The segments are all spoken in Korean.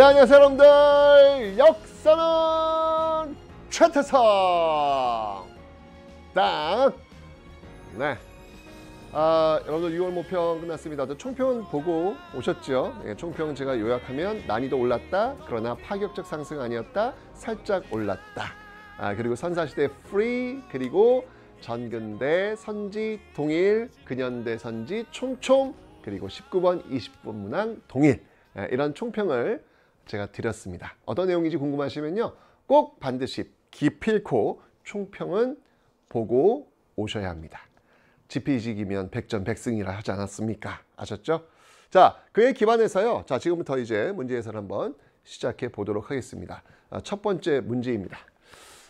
네 안녕하세요 여러분들 역사는 최태성 땅네 아, 여러분들 6월 모평 끝났습니다. 총평 보고 오셨죠? 예, 총평 제가 요약하면 난이도 올랐다. 그러나 파격적 상승 아니었다. 살짝 올랐다. 아, 그리고 선사시대 프리 그리고 전근대 선지 동일 근현대 선지 총총 그리고 19번 20번 문항 동일 예, 이런 총평을 제가 드렸습니다. 어떤 내용인지 궁금하시면요. 꼭 반드시 기필코 총평은 보고 오셔야 합니다. 지피지기면 백전백승이라 하지 않았습니까? 아셨죠? 자, 그에 기반해서요. 자, 지금부터 이제 문제 해설 한번 시작해 보도록 하겠습니다. 아, 첫 번째 문제입니다.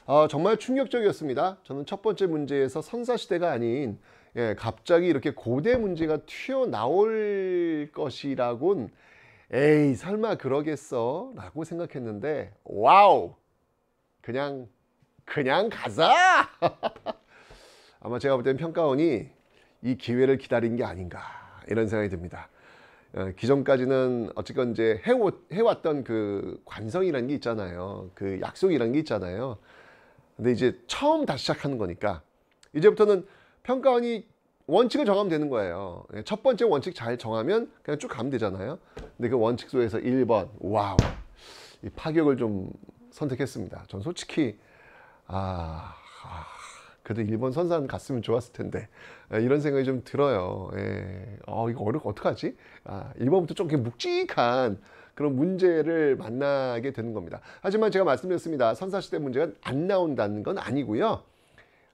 어, 정말 충격적이었습니다. 저는 첫 번째 문제에서 선사시대가 아닌 예, 갑자기 이렇게 고대 문제가 튀어나올 것이라곤 에이 설마 그러겠어 라고 생각했는데 와우 그냥 그냥 가자 아마 제가 볼 때는 평가원이 이 기회를 기다린 게 아닌가 이런 생각이 듭니다 어, 기존까지는 어쨌건 이제 해오, 해왔던 그 관성이라는 게 있잖아요 그 약속이라는 게 있잖아요 근데 이제 처음 다시 시작하는 거니까 이제부터는 평가원이 원칙을 정하면 되는 거예요. 예, 첫 번째 원칙 잘 정하면 그냥 쭉 가면 되잖아요. 근데 그 원칙 속에서 1번 와우 이 파격을 좀 선택했습니다. 전 솔직히 아, 아 그래도 1번 선산 갔으면 좋았을 텐데 예, 이런 생각이 좀 들어요. 예. 어 이거 어려 어떡하지? 아 일본부터 좀 묵직한 그런 문제를 만나게 되는 겁니다. 하지만 제가 말씀드렸습니다. 선사시대 문제가 안 나온다는 건 아니고요.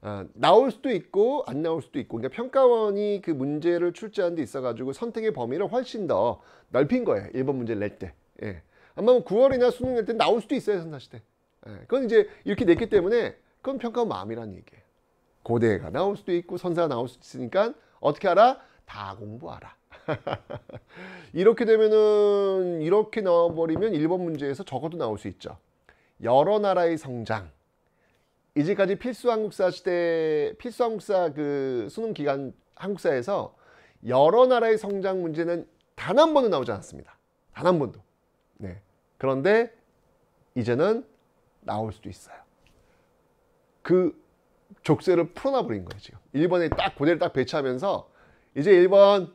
아, 나올 수도 있고 안 나올 수도 있고 그러니까 평가원이 그 문제를 출제한 데 있어 가지고 선택의 범위를 훨씬 더 넓힌 거예요 1번 문제를 낼때 예. 아마 9월이나 뭐 수능 낼 때 나올 수도 있어요 선사시대 예. 그건 이제 이렇게 냈기 때문에 그건 평가원 마음이라는 얘기예요 고대가 나올 수도 있고 선사가 나올 수도 있으니까 어떻게 알아? 다 공부하라 이렇게 되면은 이렇게 나와버리면 1번 문제에서 적어도 나올 수 있죠 여러 나라의 성장 이제까지 필수 한국사 시대 필수 한국사 그 수능 기간 한국사에서 여러 나라의 성장 문제는 단 한 번도 나오지 않았습니다. 단 한 번도. 네. 그런데 이제는 나올 수도 있어요. 그 족쇄를 풀어놔 버린 거예요, 지금. 1번에 딱 고대를 딱 배치하면서 이제 1번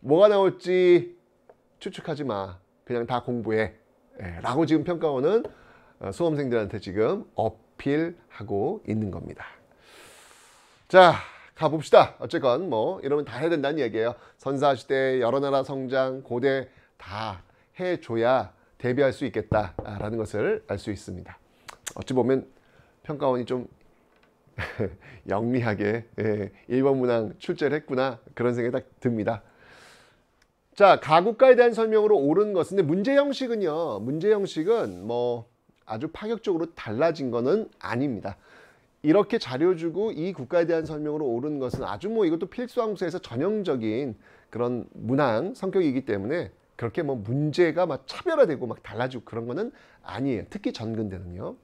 뭐가 나올지 추측하지 마. 그냥 다 공부해. 예, 라고 지금 평가원은 어, 수험생들한테 지금 업 어필하고 있는 겁니다. 자, 가봅시다. 어쨌건 뭐 이러면 다 해야 된다는 얘기예요. 선사시대, 여러 나라 성장, 고대 다 해줘야 대비할 수 있겠다라는 것을 알 수 있습니다. 어찌 보면 평가원이 좀 영리하게 예, 일 문항 출제를 했구나 그런 생각이 딱 듭니다. 자, 가구가에 대한 설명으로 옳은 것인 문제 형식은요. 문제 형식은 뭐 아주 파격적으로 달라진 것은 아닙니다. 이렇게 자료 주고 이 국가에 대한 설명으로 오른 것은 아주 뭐 이것도 필수항수에서 전형적인 그런 문항 성격이기 때문에 그렇게 뭐 문제가 막 차별화되고 막 달라지고 그런 거는 아니에요. 특히 전근대는요.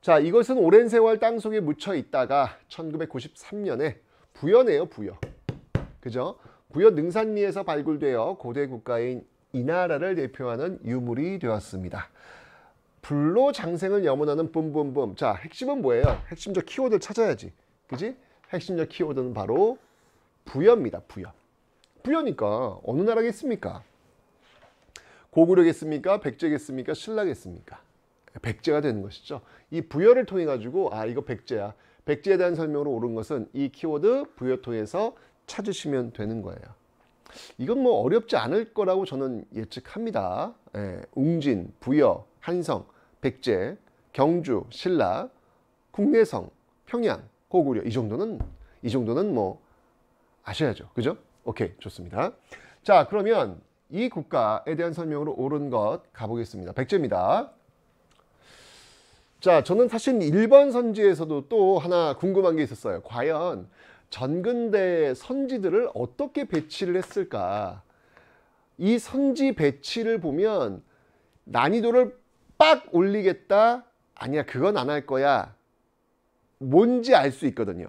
자, 이것은 오랜 세월 땅속에 묻혀 있다가 1993년에 부여네요, 부여. 그죠? 부여 능산리에서 발굴되어 고대 국가인 이 나라를 대표하는 유물이 되었습니다. 불로 장생을 염원하는 뿜뿜뿜. 자, 핵심은 뭐예요? 핵심적 키워드를 찾아야지. 그지? 핵심적 키워드는 바로 부여입니다. 부여. 부여니까 어느 나라겠습니까? 고구려겠습니까? 백제겠습니까? 신라겠습니까? 백제가 되는 것이죠. 이 부여를 통해 가지고 아 이거 백제야. 백제에 대한 설명으로 오른 것은 이 키워드 부여 통해서 찾으시면 되는 거예요. 이건 뭐 어렵지 않을 거라고 저는 예측합니다. 예, 웅진, 부여, 한성, 백제, 경주, 신라, 국내성, 평양, 고구려 이 정도는 이 정도는 뭐 아셔야죠. 그죠? 오케이, 좋습니다. 자, 그러면 이 국가에 대한 설명으로 옳은 것 가보겠습니다. 백제입니다. 자, 저는 사실 일본 선지에서도 또 하나 궁금한 게 있었어요. 과연 전근대 선지들을 어떻게 배치를 했을까? 이 선지 배치를 보면 난이도를 빡 올리겠다 아니야 그건 안 할 거야 뭔지 알 수 있거든요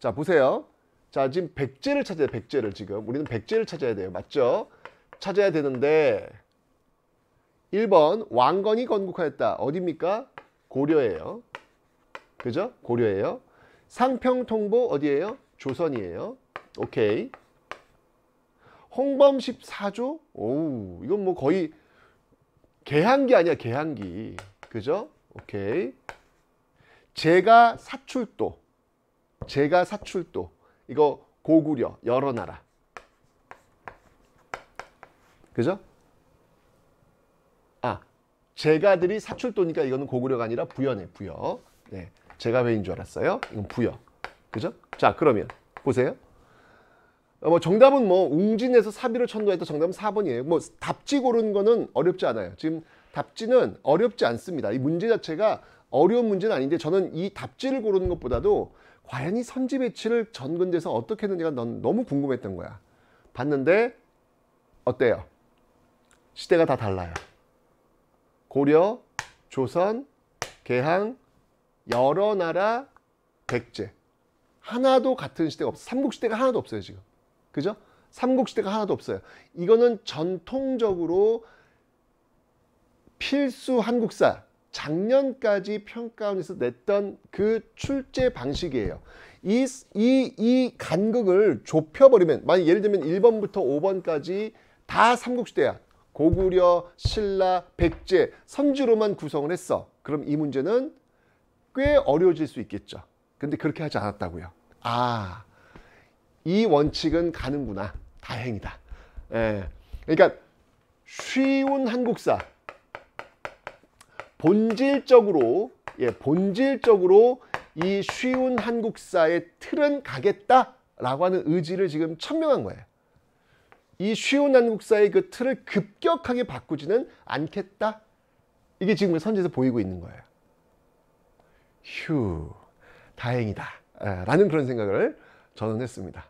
자 보세요 자 지금 백제를 찾아야 돼 백제를 지금 우리는 백제를 찾아야 돼요 맞죠 찾아야 되는데 1번 왕건이 건국하였다 어딥니까 고려예요 그죠 고려예요 상평통보 어디예요 조선이에요 오케이 홍범 14조? 오, 이건 뭐 거의 개항기 아니야 개항기 그죠? 오케이 제가 사출도 제가 사출도 이거 고구려 여러 나라 그죠? 아 제가들이 사출도니까 이거는 고구려가 아니라 부여네 부여 네, 제가 왜인 줄 알았어요 이건 부여 그죠? 자 그러면 보세요 어, 뭐 정답은 뭐 웅진에서 사비를 천도했다 정답은 4번이에요. 뭐 답지 고르는 거는 어렵지 않아요. 지금 답지는 어렵지 않습니다. 이 문제 자체가 어려운 문제는 아닌데 저는 이 답지를 고르는 것보다도 과연 이 선지 배치를 전근대에서 어떻게 했는지가 넌 너무 궁금했던 거야. 봤는데 어때요? 시대가 다 달라요. 고려, 조선, 개항, 여러 나라, 백제. 하나도 같은 시대가 없어. 삼국시대가 하나도 없어요, 지금. 그죠? 삼국시대가 하나도 없어요. 이거는 전통적으로 필수 한국사 작년까지 평가원에서 냈던 그 출제 방식이에요. 이, 이, 이 간극을 좁혀버리면 만약 예를 들면 1번부터 5번까지 다 삼국시대야. 고구려, 신라, 백제, 선주로만 구성을 했어. 그럼 이 문제는 꽤 어려워질 수 있겠죠. 근데 그렇게 하지 않았다고요. 아, 이 원칙은 가는구나. 다행이다. 예. 그러니까 쉬운 한국사 본질적으로 예, 본질적으로 이 쉬운 한국사의 틀은 가겠다라고 하는 의지를 지금 천명한 거예요. 이 쉬운 한국사의 그 틀을 급격하게 바꾸지는 않겠다. 이게 지금 선지에서 보이고 있는 거예요. 휴, 다행이다. 예, 라는 그런 생각을 저는 했습니다.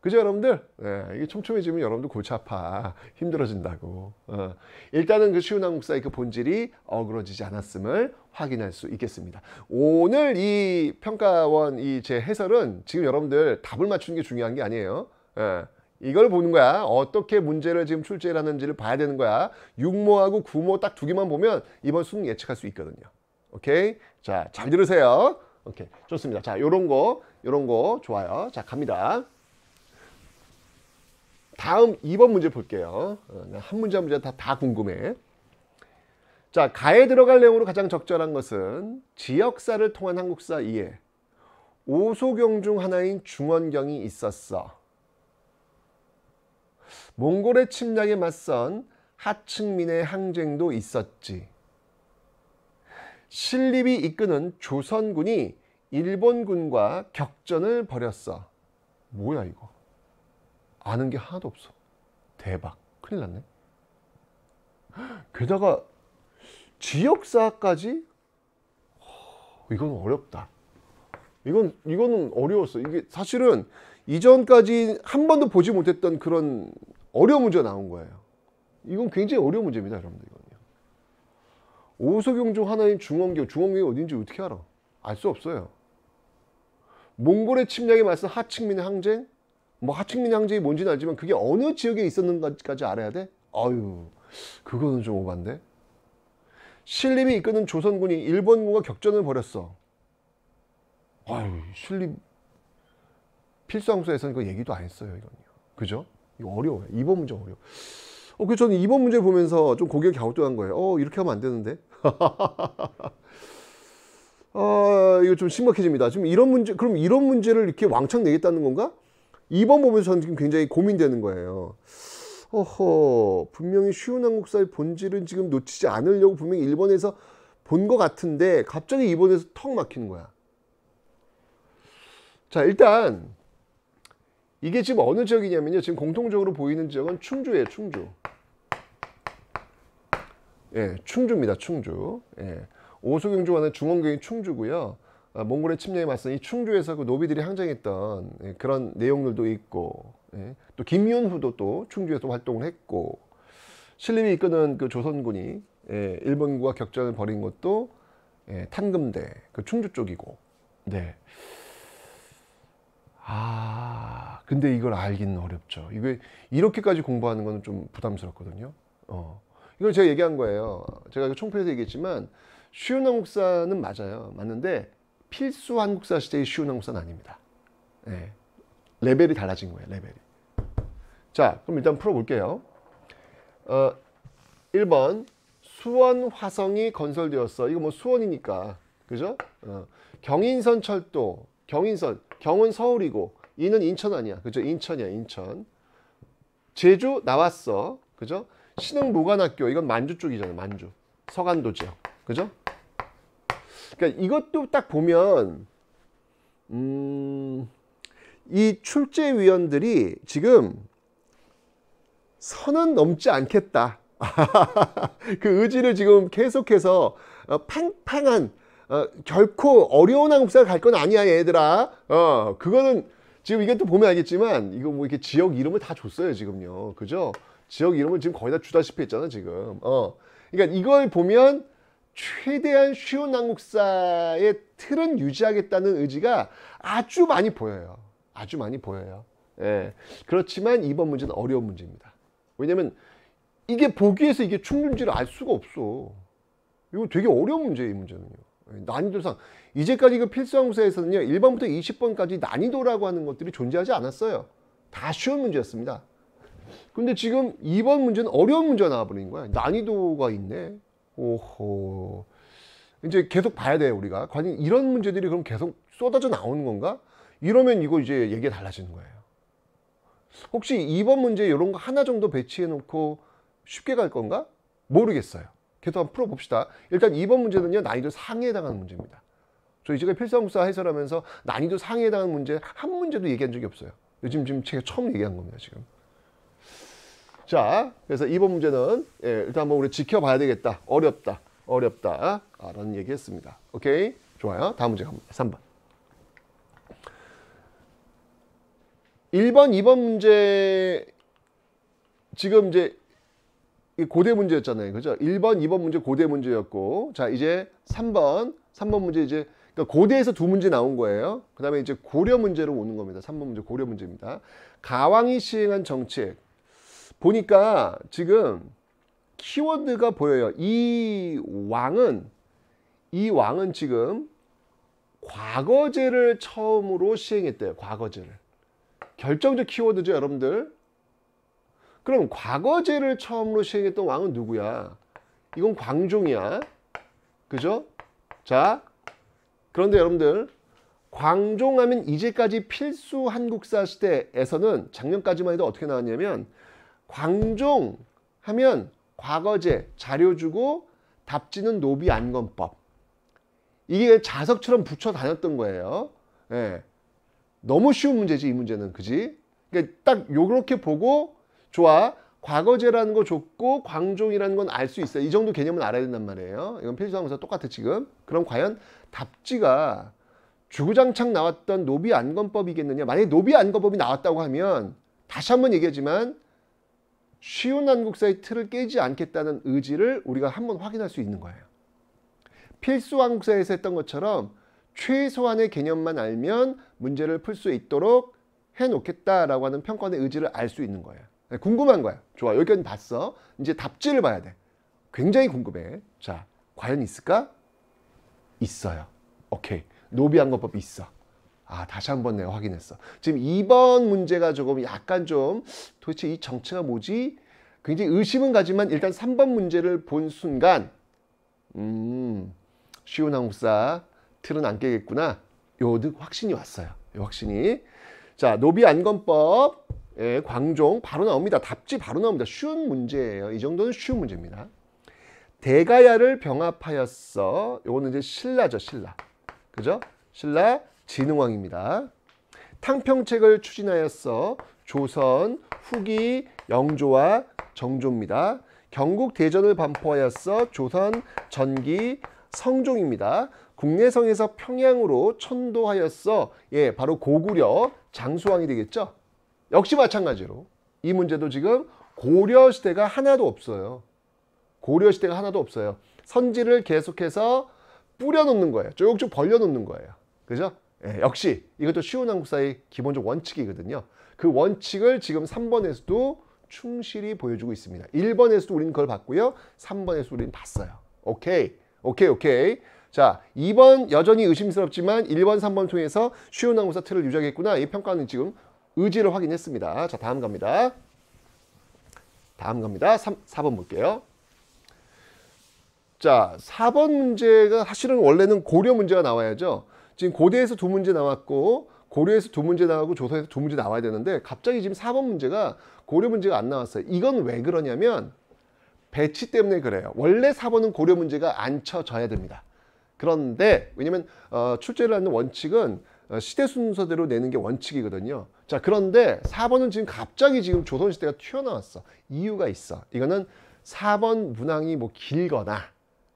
그죠 여러분들? 네, 이게 촘촘해지면 여러분들 골치 아파 힘들어진다고 어. 일단은 그 쉬운 국사의그 본질이 어그러지지 않았음을 확인할 수 있겠습니다 오늘 이 평가원 이 제 해설은 지금 여러분들 답을 맞추는 게 중요한 게 아니에요 예. 이걸 보는 거야 어떻게 문제를 지금 출제를 하는지를 봐야 되는 거야 육모하고 구모 딱 두 개만 보면 이번 수능 예측할 수 있거든요 오케이 자잘 들으세요 오케이 좋습니다 자 요런 거 이런 거 좋아요. 자, 갑니다. 다음 2번 문제 볼게요. 어, 네, 한 문제 한 문제 다, 다 궁금해. 자, 가에 들어갈 내용으로 가장 적절한 것은 지역사를 통한 한국사 이해. 오소경 중 하나인 중원경이 있었어. 몽골의 침략에 맞선 하층민의 항쟁도 있었지. 신립이 이끄는 조선군이 일본군과 격전을 벌였어. 뭐야 이거. 아는 게 하나도 없어. 대박. 큰일 났네. 게다가 지역사까지 이건 어렵다. 이건 이거는 어려웠어. 이게 사실은 이전까지 한 번도 보지 못했던 그런 어려운 문제가 나온 거예요. 이건 굉장히 어려운 문제입니다, 여러분들 이거는요 오소경 중 하나인 중원교, 중원교가 어딘지 어떻게 알아? 알 수 없어요. 몽골의 침략에 맞선 하층민 항쟁? 뭐 하층민 항쟁이 뭔지는 알지만 그게 어느 지역에 있었는가까지 알아야 돼? 아유, 그거는 좀 오반데? 신림이 이끄는 조선군이 일본군과 격전을 벌였어. 아유, 신림 필수항수에서는 그 얘기도 안 했어요, 이건요. 그죠? 이거 어려워요. 이번 문제 어려워. 어, 그 저는 이번 문제 보면서 좀고개 갸우뚱한 거예요. 어, 이렇게 하면 안 되는데. 어, 이거 좀 심각해집니다. 지금 이런 문제, 그럼 이런 문제를 이렇게 왕창 내겠다는 건가? 2번 보면서 저는 지금 굉장히 고민되는 거예요. 어허, 분명히 쉬운 한국사의 본질은 지금 놓치지 않으려고 분명히 1번에서 본 것 같은데, 갑자기 2번에서 턱 막히는 거야. 자, 일단, 이게 지금 어느 지역이냐면요. 지금 공통적으로 보이는 지역은 충주예요, 충주. 예, 충주입니다, 충주. 예. 오소경주와는 중원경이 충주고요. 아, 몽골의 침략에 맞선 이 충주에서 그 노비들이 항쟁했던 예, 그런 내용들도 있고 예, 또 김윤후도 또 충주에서 활동을 했고 신림이 이끄는 그 조선군이 예, 일본과 격전을 벌인 것도 예, 탐금대 그 충주 쪽이고 네. 아 근데 이걸 알기는 어렵죠 이게 이렇게까지 공부하는 거는 좀 부담스럽거든요 어 이걸 제가 얘기한 거예요 제가 그 총편에서 얘기했지만 쉬운 한국사는 맞아요. 맞는데 필수 한국사 시대의 쉬운 한국사는 아닙니다. 네. 레벨이 달라진 거예요. 레벨이. 자, 그럼 일단 풀어볼게요. 어, 1번 수원 화성이 건설되었어. 이거 뭐 수원이니까. 그죠? 어, 경인선 철도. 경인선. 경은 서울이고 이는 인천 아니야. 그죠? 인천이야. 인천. 제주 나왔어. 그죠? 신흥 무관학교 이건 만주 쪽이잖아요. 만주. 서간도 지역. 그죠? 그러니까 이것도 딱 보면 음, 이 출제위원들이 지금 선은 넘지 않겠다. 그 의지를 지금 계속해서 어, 팽팽한 어, 결코 어려운 한국사를 갈 건 아니야 얘들아 어 그거는 지금 이것도 보면 알겠지만 이거 뭐 이렇게 지역 이름을 다 줬어요 지금요 그죠 지역 이름을 지금 거의 다 주다시피 했잖아 지금 어 그러니까 이걸 보면 최대한 쉬운 한국사의 틀은 유지하겠다는 의지가 아주 많이 보여요. 아주 많이 보여요. 예. 그렇지만 이번 문제는 어려운 문제입니다. 왜냐면 이게 보기에서 이게 충분지를 알 수가 없어. 이거 되게 어려운 문제예요, 이 문제는요. 예, 난이도상 이제까지 그 필수 한국사에서는요. 1번부터 20번까지 난이도라고 하는 것들이 존재하지 않았어요. 다 쉬운 문제였습니다. 근데 지금 2번 문제는 어려운 문제가 나와버린 거야. 난이도가 있네. 오호. 이제 계속 봐야 돼요, 우리가. 과연 이런 문제들이 그럼 계속 쏟아져 나오는 건가? 이러면 이거 이제 얘기가 달라지는 거예요. 혹시 2번 문제 이런 거 하나 정도 배치해 놓고 쉽게 갈 건가? 모르겠어요. 계속 한번 풀어봅시다. 일단 2번 문제는요, 난이도 상에 해당하는 문제입니다. 저이제까 필사무사 해설하면서 난이도 상에 해당하는 문제 한 문제도 얘기한 적이 없어요. 요즘 지금 제가 처음 얘기한 겁니다, 지금. 자, 그래서 이번 문제는 예, 일단 한번 우리 지켜봐야 되겠다. 어렵다. 어렵다. 아, 라는 얘기 했습니다. 오케이? 좋아요. 다음 문제 갑니다. 3번. 1번, 2번 문제 지금 이제 고대 문제였잖아요. 그죠? 1번, 2번 문제 고대 문제였고 자, 이제 3번, 3번 문제 이제 그니까 고대에서 두 문제 나온 거예요. 그 다음에 이제 고려 문제로 오는 겁니다. 3번 문제 고려 문제입니다. 가왕이 시행한 정책 보니까 지금 키워드가 보여요. 이 왕은 이 왕은 지금 과거제를 처음으로 시행했대요. 과거제를. 결정적 키워드죠, 여러분들. 그럼 과거제를 처음으로 시행했던 왕은 누구야? 이건 광종이야. 그죠? 자, 그런데 여러분들 광종하면 이제까지 필수 한국사 시대에서는 작년까지만 해도 어떻게 나왔냐면 광종 하면 과거제 자료 주고 답지는 노비 안건법 이게 자석처럼 붙여 다녔던 거예요 예. 너무 쉬운 문제지 이 문제는 그지 그러니까 딱 요렇게 보고 좋아 과거제라는 거 좋고 광종이라는 건 알 수 있어요 이 정도 개념은 알아야 된단 말이에요 이건 필수항사 똑같아 지금 그럼 과연 답지가 주구장창 나왔던 노비 안건법이겠느냐 만약에 노비 안건법이 나왔다고 하면 다시 한번 얘기하지만 쉬운 한국사의 틀을 깨지 않겠다는 의지를 우리가 한번 확인할 수 있는 거예요. 필수 한국사에서 했던 것처럼 최소한의 개념만 알면 문제를 풀 수 있도록 해놓겠다라고 하는 평가의 의지를 알 수 있는 거예요. 네, 궁금한 거야. 좋아, 여기까지 봤어. 이제 답지를 봐야 돼. 굉장히 궁금해. 자, 과연 있을까? 있어요. 오케이. 노비한 거법 있어. 아 다시 한번 내가 확인했어. 지금 2번 문제가 조금 약간 좀 도대체 이 정체가 뭐지? 굉장히 의심은 가지만 일단 3번 문제를 본 순간 음 쉬운 한국사 틀은 안 깨겠구나. 요득 확신이 왔어요. 확신이. 자 노비 안건법 예, 광종 바로 나옵니다. 답지 바로 나옵니다. 쉬운 문제예요. 이 정도는 쉬운 문제입니다. 대가야를 병합하였어. 요거는 이제 신라죠, 신라. 그죠? 신라 진흥왕입니다. 탕평책을 추진하였어 조선 후기 영조와 정조입니다. 경국 대전을 반포하였어 조선 전기 성종입니다. 국내성에서 평양으로 천도하였어 예 바로 고구려 장수왕이 되겠죠. 역시 마찬가지로 이 문제도 지금 고려시대가 하나도 없어요. 고려시대가 하나도 없어요. 선지를 계속해서 뿌려놓는 거예요. 쭉쭉 벌려놓는 거예요. 그죠? 예, 역시 이것도 쉬운 한국사의 기본적 원칙이거든요. 그 원칙을 지금 3번에서도 충실히 보여주고 있습니다. 1번에서도 우리는 그걸 봤고요. 3번에서 우리는 봤어요. 오케이. 오케이, 오케이. 자, 2번 여전히 의심스럽지만 1번, 3번 통해서 쉬운 한국사 틀을 유지하겠구나. 이 평가는 지금 의지를 확인했습니다. 자, 다음 갑니다. 다음 갑니다. 3, 4번 볼게요. 자, 4번 문제가 사실은 원래는 고려 문제가 나와야죠. 지금 고대에서 두 문제 나왔고 고려에서 두 문제 나가고 조선에서 두 문제 나와야 되는데 갑자기 지금 4번 문제가 고려 문제가 안 나왔어요. 이건 왜 그러냐면 배치 때문에 그래요. 원래 4번은 고려 문제가 안 쳐져야 됩니다. 그런데 왜냐면 어, 출제를 하는 원칙은 어, 시대 순서대로 내는 게 원칙이거든요. 자 그런데 4번은 지금 갑자기 지금 조선시대가 튀어나왔어. 이유가 있어. 이거는 4번 문항이 뭐 길거나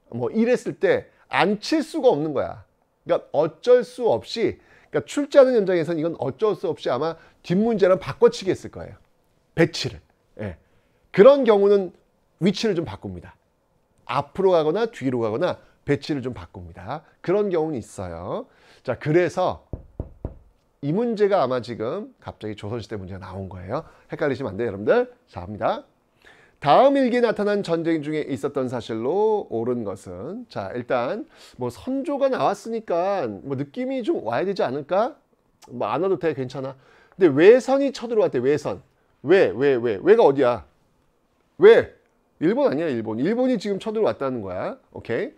뭐 이랬을 때 안 칠 수가 없는 거야. 그러니까 어쩔 수 없이 그러니까 출제하는 현장에서는 이건 어쩔 수 없이 아마 뒷문제랑 바꿔치기 했을 거예요. 배치를. 예. 그런 경우는 위치를 좀 바꿉니다. 앞으로 가거나 뒤로 가거나 배치를 좀 바꿉니다. 그런 경우는 있어요. 자, 그래서 이 문제가 아마 지금 갑자기 조선시대 문제가 나온 거예요. 헷갈리시면 안 돼요, 여러분들. 자, 갑니다 다음 일기에 나타난 전쟁 중에 있었던 사실로 옳은 것은 자 일단 뭐 선조가 나왔으니까 뭐 느낌이 좀 와야 되지 않을까? 뭐 안 와도 돼 괜찮아 근데 외선이 쳐들어왔대 왜선 왜 왜, 왜, 왜가 어디야? 왜? 일본 아니야 일본 일본이 지금 쳐들어왔다는 거야 오케이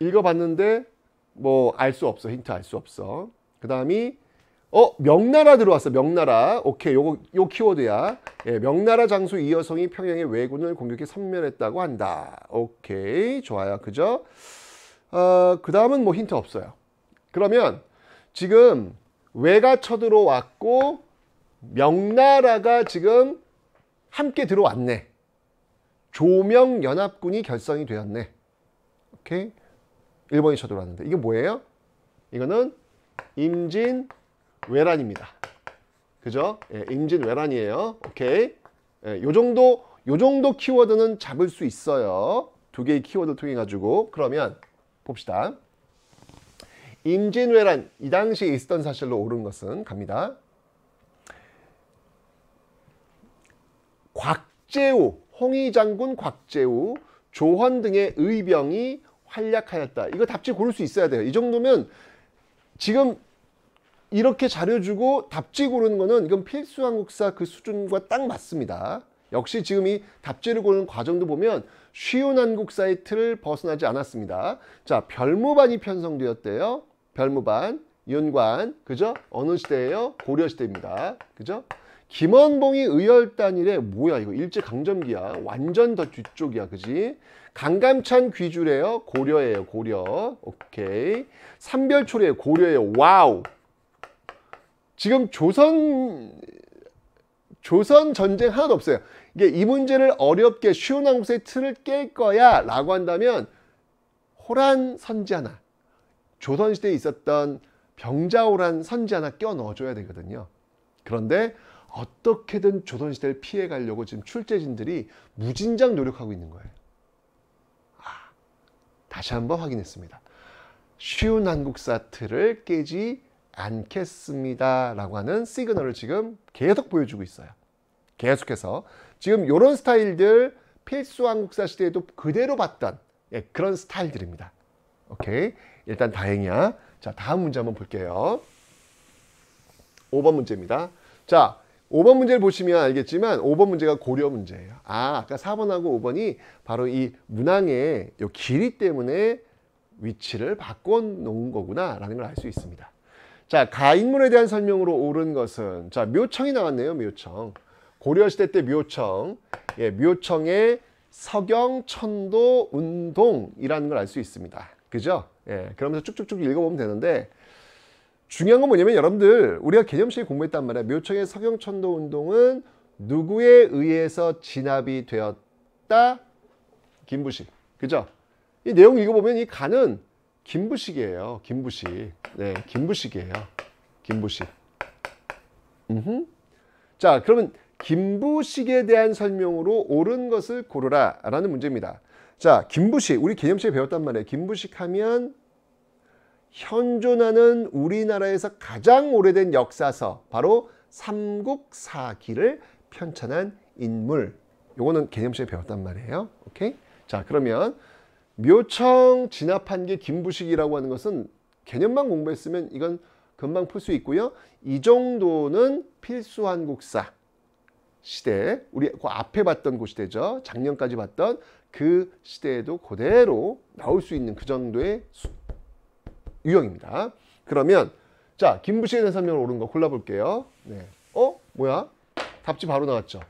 읽어봤는데 뭐 알 수 없어 힌트 알 수 없어 그 다음이 어 명나라 들어왔어 명나라 오케이 요거 요 키워드야 예, 명나라 장수 이여성이 평양의 왜군을 공격해 섬멸했다고 한다 오케이 좋아요 그죠 어, 그 다음은 뭐 힌트 없어요 그러면 지금 왜가 쳐들어왔고 명나라가 지금 함께 들어왔네 조명연합군이 결성이 되었네 오케이 일본이 쳐들어왔는데 이게 뭐예요 이거는 임진 외란입니다. 그죠? 예, 임진 외란이에요. 오케이. 예, 요 정도 요 정도 키워드는 잡을 수 있어요. 두 개의 키워드를 통해 가지고 그러면 봅시다. 임진왜란 이 당시에 있었던 사실로 옳은 것은 갑니다. 곽재우, 홍의장군 곽재우, 조헌 등의 의병이 활약하였다. 이거 답지 고를 수 있어야 돼요. 이 정도면 지금 이렇게 자해주고 답지 고르는 거는 이건 필수 한국사 그 수준과 딱 맞습니다. 역시 지금 이 답지를 고르는 과정도 보면 쉬운 한국사의 틀을 벗어나지 않았습니다. 자, 별무반이 편성되었대요. 별무반, 윤관, 그죠? 어느 시대예요? 고려시대입니다. 그죠? 김원봉이 의열단이래 뭐야 이거 일제강점기야 완전 더 뒤쪽이야 그지 강감찬 귀주래요 고려예요 고려 오케이 삼별초래요 고려예요 와우 지금 조선 조선 전쟁 하나도 없어요. 이게 이 문제를 어렵게 쉬운 항구의 틀을 깰 거야 라고 한다면 호란 선지 하나 조선시대에 있었던 병자호란 선지 하나 껴 넣어줘야 되거든요. 그런데 어떻게든 조선시대를 피해가려고 지금 출제진들이 무진장 노력하고 있는 거예요. 아, 다시 한번 확인했습니다. 쉬운 한국사 틀을 깨지 않겠습니다. 라고 하는 시그널을 지금 계속 보여주고 있어요. 계속해서 지금 이런 스타일들 필수 한국사 시대에도 그대로 봤던 예, 그런 스타일들입니다. 오케이. 일단 다행이야. 자, 다음 문제 한번 볼게요. 5번 문제입니다. 자, 5번 문제를 보시면 알겠지만 5번 문제가 고려 문제예요. 아, 아까 4번하고 5번이 바로 이 문항의 요 길이 때문에 위치를 바꿔 놓은 거구나 라는 걸 알 수 있습니다. 자, 가인물에 대한 설명으로 옳은 것은 자, 묘청이 나왔네요. 묘청. 고려시대 때 묘청. 예, 묘청의 서경, 천도, 운동이라는 걸 알 수 있습니다. 그죠? 예, 그러면서 쭉쭉쭉 읽어보면 되는데 중요한 건 뭐냐면 여러분들 우리가 개념식에 공부했단 말이야. 묘청의 서경, 천도, 운동은 누구에 의해서 진압이 되었다? 김부식. 그죠? 이 내용 읽어보면 이 간은 김부식이에요. 김부식. 네, 김부식이에요. 김부식. 음흠. 자, 그러면 김부식에 대한 설명으로 옳은 것을 고르라 라는 문제입니다. 자, 김부식. 우리 개념시에 배웠단 말이에요. 김부식 하면 현존하는 우리나라에서 가장 오래된 역사서 바로 삼국사기를 편찬한 인물. 요거는 개념시에 배웠단 말이에요. 오케이? 자, 그러면 묘청 진압한 게 김부식이라고 하는 것은 개념만 공부했으면 이건 금방 풀 수 있고요. 이 정도는 필수한 국사 시대 우리 그 앞에 봤던 그 시대죠. 작년까지 봤던 그 시대에도 그대로 나올 수 있는 그 정도의 수, 유형입니다. 그러면 자김부식의 대한 설명 옳은 거 골라볼게요. 네. 어? 뭐야? 답지 바로 나왔죠.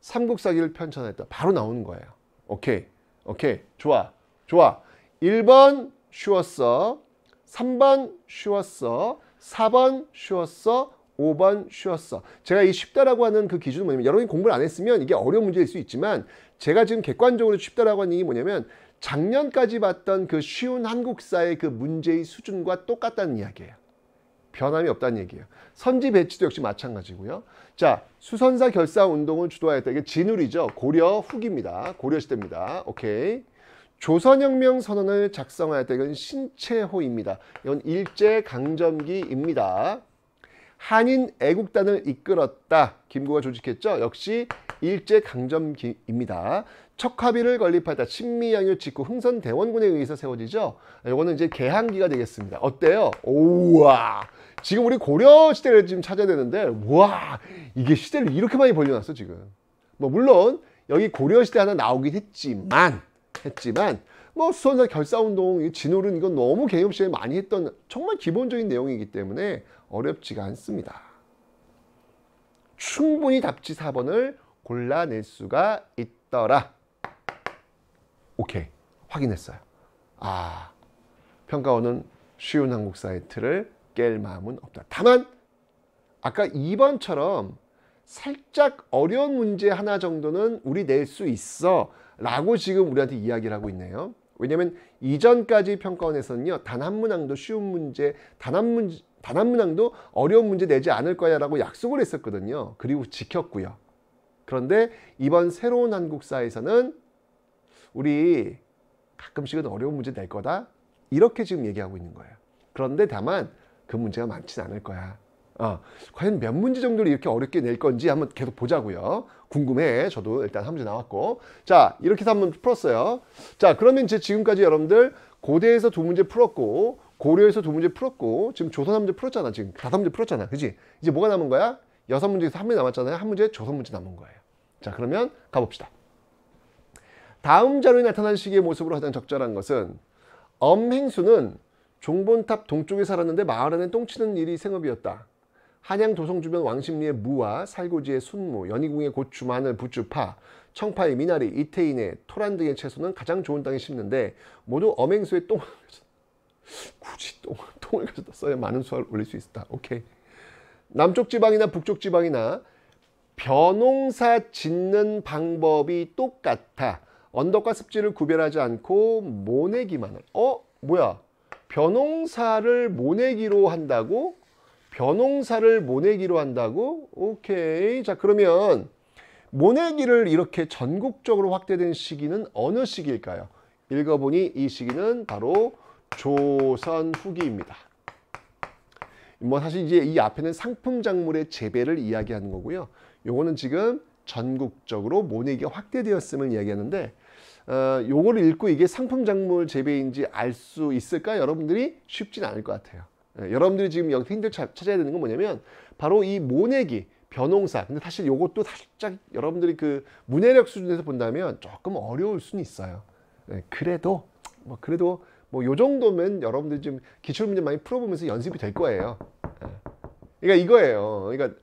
삼국사기를 편찬했다. 바로 나오는 거예요. 오케이. 오케이. 좋아. 좋아. 1번 쉬웠어. 3번 쉬웠어. 4번 쉬웠어. 5번 쉬웠어. 제가 이 쉽다라고 하는 그 기준은 뭐냐면 여러분이 공부를 안 했으면 이게 어려운 문제일 수 있지만 제가 지금 객관적으로 쉽다라고 하는 게 뭐냐면 작년까지 봤던 그 쉬운 한국사의 그 문제의 수준과 똑같다는 이야기예요. 변함이 없다는 얘기예요. 선지 배치도 역시 마찬가지고요. 자, 수선사 결사 운동을 주도하였다. 이게 진울이죠. 고려 후기입니다. 고려 시대입니다. 오케이. 조선혁명 선언을 작성할 때는 신채호입니다. 이건 일제강점기입니다. 한인 애국단을 이끌었다. 김구가 조직했죠. 역시 일제강점기입니다. 척화비를 건립하다 친미양요 직후 흥선대원군에 의해서 세워지죠. 이거는 이제 개항기가 되겠습니다. 어때요? 오와 지금 우리 고려시대를 지금 찾아야 되는데 와 이게 시대를 이렇게 많이 벌려놨어 지금. 뭐 물론 여기 고려시대 하나 나오긴 했지만 했지만 뭐 수선사 결사운동, 진호는 이건 너무 개념 시에 많이 했던 정말 기본적인 내용이기 때문에 어렵지가 않습니다. 충분히 답지 4번을 골라낼 수가 있더라. 오케이. 확인했어요. 아, 평가원은 쉬운 한국 사이트를 깰 마음은 없다. 다만 아까 2번처럼 살짝 어려운 문제 하나 정도는 우리 낼 수 있어 라고 지금 우리한테 이야기를 하고 있네요. 왜냐하면 이전까지 평가원에서는요. 단 한 문항도 쉬운 문제, 단 한 문, 단한 문항도 어려운 문제 내지 않을 거야 라고 약속을 했었거든요. 그리고 지켰고요. 그런데 이번 새로운 한국사에서는 우리 가끔씩은 어려운 문제 낼 거다 이렇게 지금 얘기하고 있는 거예요. 그런데 다만 그 문제가 많지는 않을 거야. 어, 과연 몇 문제 정도를 이렇게 어렵게 낼 건지 한번 계속 보자고요. 궁금해. 저도 일단 3문제 나왔고. 자, 이렇게 해서 한번 풀었어요. 자, 그러면 이제 지금까지 여러분들 고대에서 두 문제 풀었고 고려에서 두 문제 풀었고 지금 조선 한 문제 풀었잖아. 지금 다섯 문제 풀었잖아. 그지 이제 뭐가 남은 거야? 여섯 문제에서 한 문제 남았잖아요. 한 문제 조선 문제 남은 거예요. 자, 그러면 가봅시다. 다음 자료에 나타난 시기의 모습으로 가장 적절한 것은 엄행수는 종본탑 동쪽에 살았는데 마을 안에 똥치는 일이 생업이었다. 한양 도성 주변 왕십리의 무와 살고지의 순무, 연희궁의 고추, 마늘, 부추, 파, 청파의 미나리, 이태인의 토란 등의 채소는 가장 좋은 땅에 심는데 모두 엄행수의 똥을 굳이 똥, 똥을 가져다 써야 많은 수확을 올릴 수 있다. 오케이. 남쪽 지방이나 북쪽 지방이나 벼농사 짓는 방법이 똑같아. 언덕과 습지를 구별하지 않고 모내기만 할. 어? 뭐야? 벼농사를 모내기로 한다고? 변홍사를 모내기로 한다고? 오케이. 자, 그러면 모내기를 이렇게 전국적으로 확대된 시기는 어느 시기일까요? 읽어보니 이 시기는 바로 조선 후기입니다. 뭐 사실 이제 이 앞에는 상품 작물의 재배를 이야기하는 거고요. 요거는 지금 전국적으로 모내기가 확대되었음을 이야기하는데 어, 요거를 읽고 이게 상품 작물 재배인지 알 수 있을까 여러분들이 쉽진 않을 것 같아요. 예, 여러분들이 지금 여기 힌트를 찾아야 되는 건 뭐냐면 바로 이 모내기 변홍사 근데 사실 이것도 살짝 여러분들이 그 문해력 수준에서 본다면 조금 어려울 수는 있어요 네, 그래도 뭐 그래도 뭐 요 정도면 여러분들이 지금 기출문제 많이 풀어보면서 연습이 될 거예요 예. 그러니까 이거예요 그러니까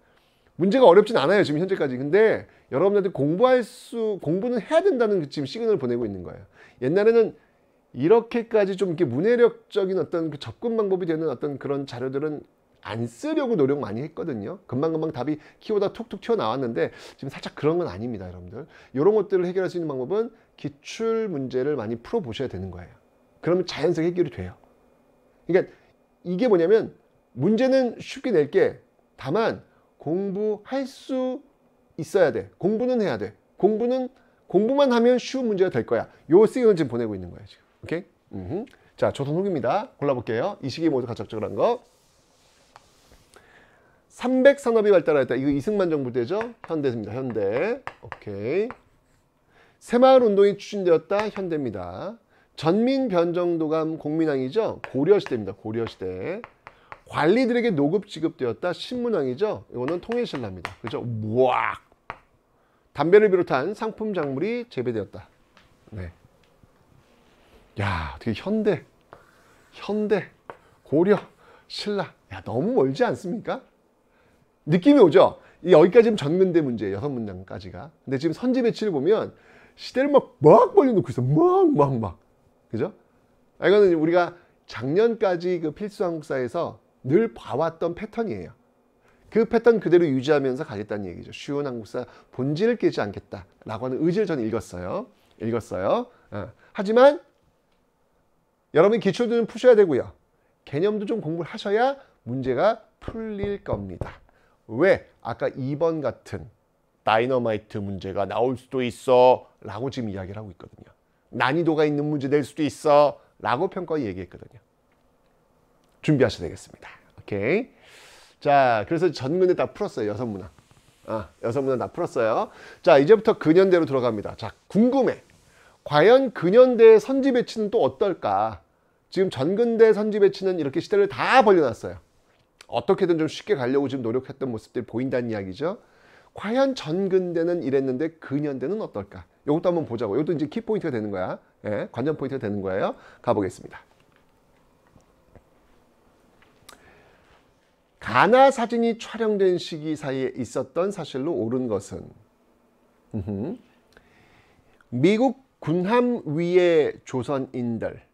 문제가 어렵진 않아요 지금 현재까지 근데 여러분들한테 공부할 수 공부는 해야 된다는 그 지금 시그널을 보내고 있는 거예요 옛날에는 이렇게까지 좀 이렇게 문해력적인 어떤 그 접근 방법이 되는 어떤 그런 자료들은 안 쓰려고 노력 많이 했거든요. 금방금방 답이 키보다 툭툭 튀어나왔는데 지금 살짝 그런 건 아닙니다. 여러분들. 이런 것들을 해결할 수 있는 방법은 기출 문제를 많이 풀어보셔야 되는 거예요. 그러면 자연스럽게 해결이 돼요. 그러니까 이게 뭐냐면 문제는 쉽게 낼게 다만 공부할 수 있어야 돼. 공부는 해야 돼. 공부는 공부만 하면 쉬운 문제가 될 거야. 요 시그널 지금 보내고 있는 거예요. 지금. 오케이? 음 자, 조선후기입니다. 골라볼게요. 이 시기 모두 가적적을한 거. 300 산업이 발달하였다. 이거 이승만 정부 때죠? 현대입니다. 현대. 오케이. 새마을 운동이 추진되었다. 현대입니다. 전민 변정도감 공민왕이죠? 고려시대입니다. 고려시대. 관리들에게 노급 지급되었다. 신문왕이죠? 이거는 통일신라입니다. 그죠? 무악! 담배를 비롯한 상품 작물이 재배되었다. 네. 야 어떻게 현대 현대 고려 신라 야 너무 멀지 않습니까? 느낌이 오죠? 여기까지 지금 전근대 문제 여섯 문장까지가 근데 지금 선지 배치를 보면 시대를 막막벌리 놓고 있어 막 막막 막, 막. 그죠? 아, 이거는 우리가 작년까지 그 필수 한국사에서 늘 봐왔던 패턴이에요 그 패턴 그대로 유지하면서 가겠다는 얘기죠 쉬운 한국사 본질을 깨지 않겠다라고 하는 의지를 저는 읽었어요 읽었어요 어. 하지만 여러분 기초도좀 푸셔야 되고요. 개념도 좀 공부를 하셔야 문제가 풀릴 겁니다. 왜? 아까 2번 같은 다이너마이트 문제가 나올 수도 있어 라고 지금 이야기를 하고 있거든요. 난이도가 있는 문제 될 수도 있어 라고 평가 얘기했거든요. 준비하셔야 되겠습니다. 오케이. 자, 그래서 전근에 다 풀었어요. 여섯 문항. 아, 여섯 문항 다 풀었어요. 자, 이제부터 근현대로 들어갑니다. 자, 궁금해. 과연 근현대의 선지 배치는 또 어떨까? 지금 전근대 선지 배치는 이렇게 시대를 다 벌려놨어요. 어떻게든 좀 쉽게 가려고 지금 노력했던 모습들이 보인다는 이야기죠. 과연 전근대는 이랬는데 근현대는 어떨까? 이것도 한번 보자고. 이것도 이제 키포인트가 되는 거야. 예, 관전 포인트가 되는 거예요. 가보겠습니다. 가나 사진이 촬영된 시기 사이에 있었던 사실로 옳은 것은 미국 군함 위의 조선인들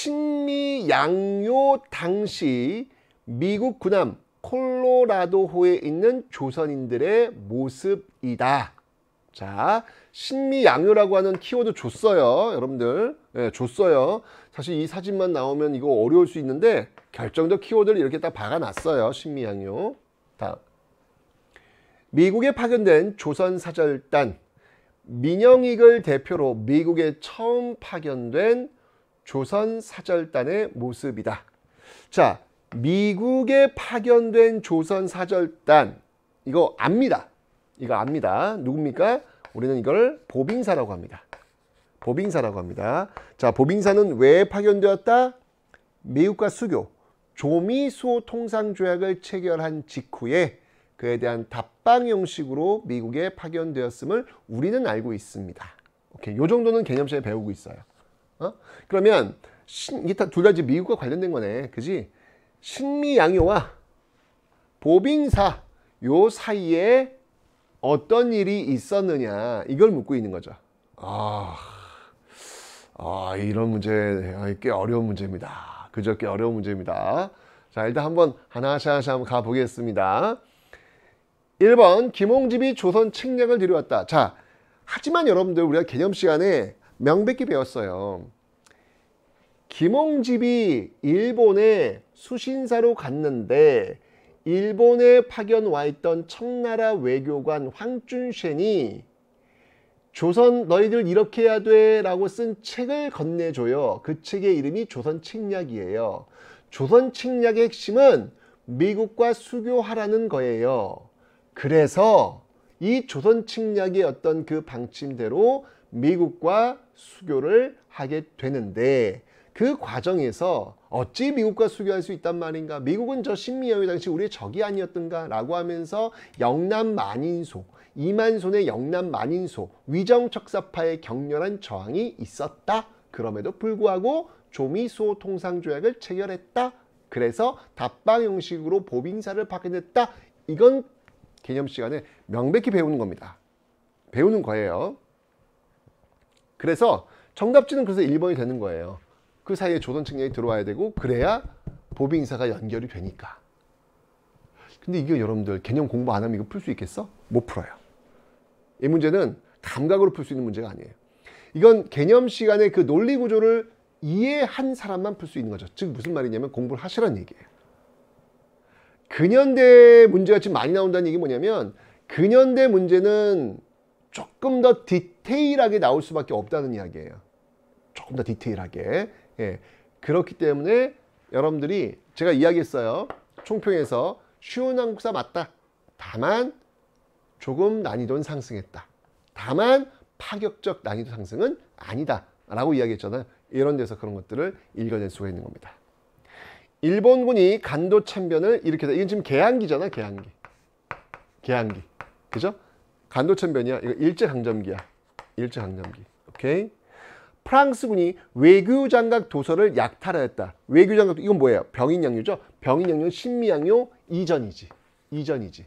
식미 양요 당시 미국 군함 콜로라도호에 있는 조선인들의 모습이다. 자, 신미양요라고 하는 키워드 줬어요. 여러분들. 네, 줬어요. 사실 이 사진만 나오면 이거 어려울 수 있는데 결정적 키워드를 이렇게 딱 박아놨어요. 신미양요. 미국에 파견된 조선사절단 민영익을 대표로 미국에 처음 파견된 조선 사절단의 모습이다. 자, 미국에 파견된 조선 사절단 이거 압니다. 이거 압니다. 누굽니까? 우리는 이걸 보빙사라고 합니다. 보빙사라고 합니다. 자, 보빙사는 왜 파견되었다? 미국과 수교, 조미수호 통상조약을 체결한 직후에 그에 대한 답방 형식으로 미국에 파견되었음을 우리는 알고 있습니다. 오케이, 요 정도는 개념 시에 배우고 있어요. 어? 그러면 신, 이게 둘다 이제 미국과 관련된 거네. 그지? 신미양요와 보빙사 요 사이에 어떤 일이 있었느냐 이걸 묻고 있는 거죠. 아, 아 이런 문제 아, 꽤 어려운 문제입니다. 그저 꽤 어려운 문제입니다. 자 일단 한번 하나씩 하나씩 한번 가보겠습니다. 1번 김홍집이 조선 책략을 들여왔다. 자 하지만 여러분들 우리가 개념 시간에 명백히 배웠어요. 김홍집이 일본에 수신사로 갔는데 일본에 파견 와 있던 청나라 외교관 황준쉔이 조선 너희들 이렇게 해야 돼 라고 쓴 책을 건네줘요. 그 책의 이름이 조선 책략이에요. 조선 책략의 핵심은 미국과 수교하라는 거예요. 그래서 이 조선 측략의 어떤 그 방침대로 미국과 수교를 하게 되는데 그 과정에서 어찌 미국과 수교할 수 있단 말인가 미국은 저 신미여유 당시 우리의 적이 아니었던가 라고 하면서 영남 만인소 이만손의 영남 만인소 위정척사파의 격렬한 저항이 있었다 그럼에도 불구하고 조미수호 통상조약을 체결했다 그래서 답방 형식으로 보빙사를 파견했다 이건 개념 시간에 명백히 배우는 겁니다 배우는 거예요 그래서 정답지는 그래서 1번이 되는 거예요. 그 사이에 조선 측량이 들어와야 되고 그래야 보빙사가 연결이 되니까. 근데 이게 여러분들 개념 공부 안 하면 이거 풀 수 있겠어? 못 풀어요. 이 문제는 감각으로 풀 수 있는 문제가 아니에요. 이건 개념 시간에그 논리 구조를 이해한 사람만 풀 수 있는 거죠. 즉 무슨 말이냐면 공부를 하시라는 얘기예요. 근현대 문제가 지금 많이 나온다는 얘기 뭐냐면 근현대 문제는 조금 더 디테일하게 나올 수밖에 없다는 이야기예요. 조금 더 디테일하게. 예. 그렇기 때문에 여러분들이 제가 이야기했어요. 총평에서 쉬운 한국사 맞다. 다만 조금 난이도는 상승했다. 다만 파격적 난이도 상승은 아니다. 라고 이야기했잖아요. 이런 데서 그런 것들을 읽어낼 수가 있는 겁니다. 일본군이 간도 참변을 일으켰다. 이건 지금 개항기잖아, 개항기. 개항기. 그죠? 간도천변이야. 이거 일제강점기야. 일제강점기. 오케이? 프랑스군이 외교장각 도서를 약탈하였다. 외교장각 이건 뭐예요? 병인양요죠. 병인양요, 신미양요 이전이지. 이전이지.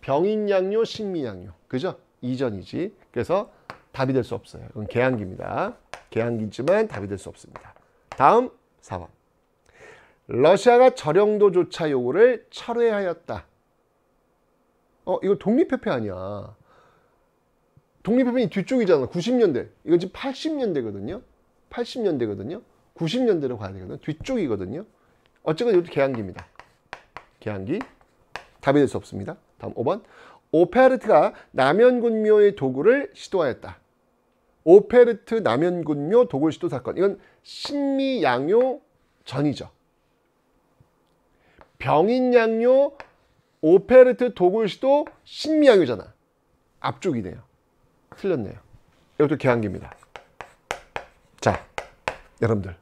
병인양요, 신미양요. 그죠? 이전이지. 그래서 답이 될 수 없어요. 이건 개항기입니다. 개항기지만 답이 될 수 없습니다. 다음 4번. 러시아가 절영도조차 요구를 철회하였다. 어 이거 독립협회 아니야 독립협회는 뒤쪽이잖아 90년대 이거 지금 80년대거든요 80년대거든요 90년대로 가야 되거든요 뒤쪽이거든요 어쨌건 이것도 계양기입니다 계양기 답이 될 수 없습니다 다음 5번 오페르트가 남연군묘의 도굴을 시도하였다 오페르트 남연군묘 도굴 시도 사건 이건 신미양요 전이죠 병인양요 오페르트 도굴시도 신미양유잖아. 앞쪽이네요. 틀렸네요. 이것도 개한기입니다 자, 여러분들.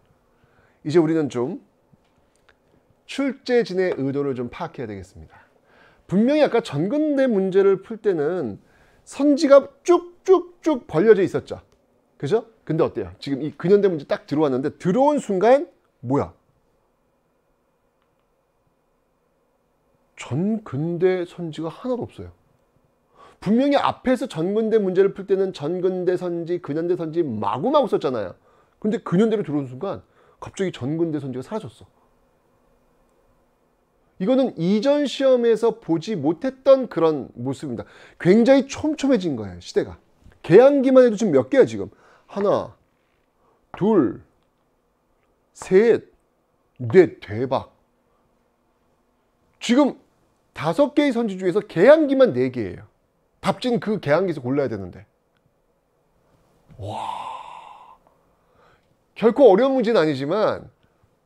이제 우리는 좀 출제진의 의도를 좀 파악해야 되겠습니다. 분명히 아까 전근대 문제를 풀 때는 선지가 쭉쭉쭉 벌려져 있었죠. 그죠? 근데 어때요? 지금 이 근현대 문제 딱 들어왔는데 들어온 순간 뭐야? 전근대 선지가 하나도 없어요. 분명히 앞에서 전근대 문제를 풀 때는 전근대 선지, 근현대 선지 마구마구 썼잖아요. 근데 근현대로 들어온 순간 갑자기 전근대 선지가 사라졌어. 이거는 이전 시험에서 보지 못했던 그런 모습입니다. 굉장히 촘촘해진 거예요, 시대가. 개항기만 해도 지금 몇 개야, 지금? 하나, 둘, 셋, 넷, 대박. 지금 다섯 개의 선지 중에서 계양기만 네 개예요. 값진 그 계양기에서 골라야 되는데. 와. 결코 어려운 문제는 아니지만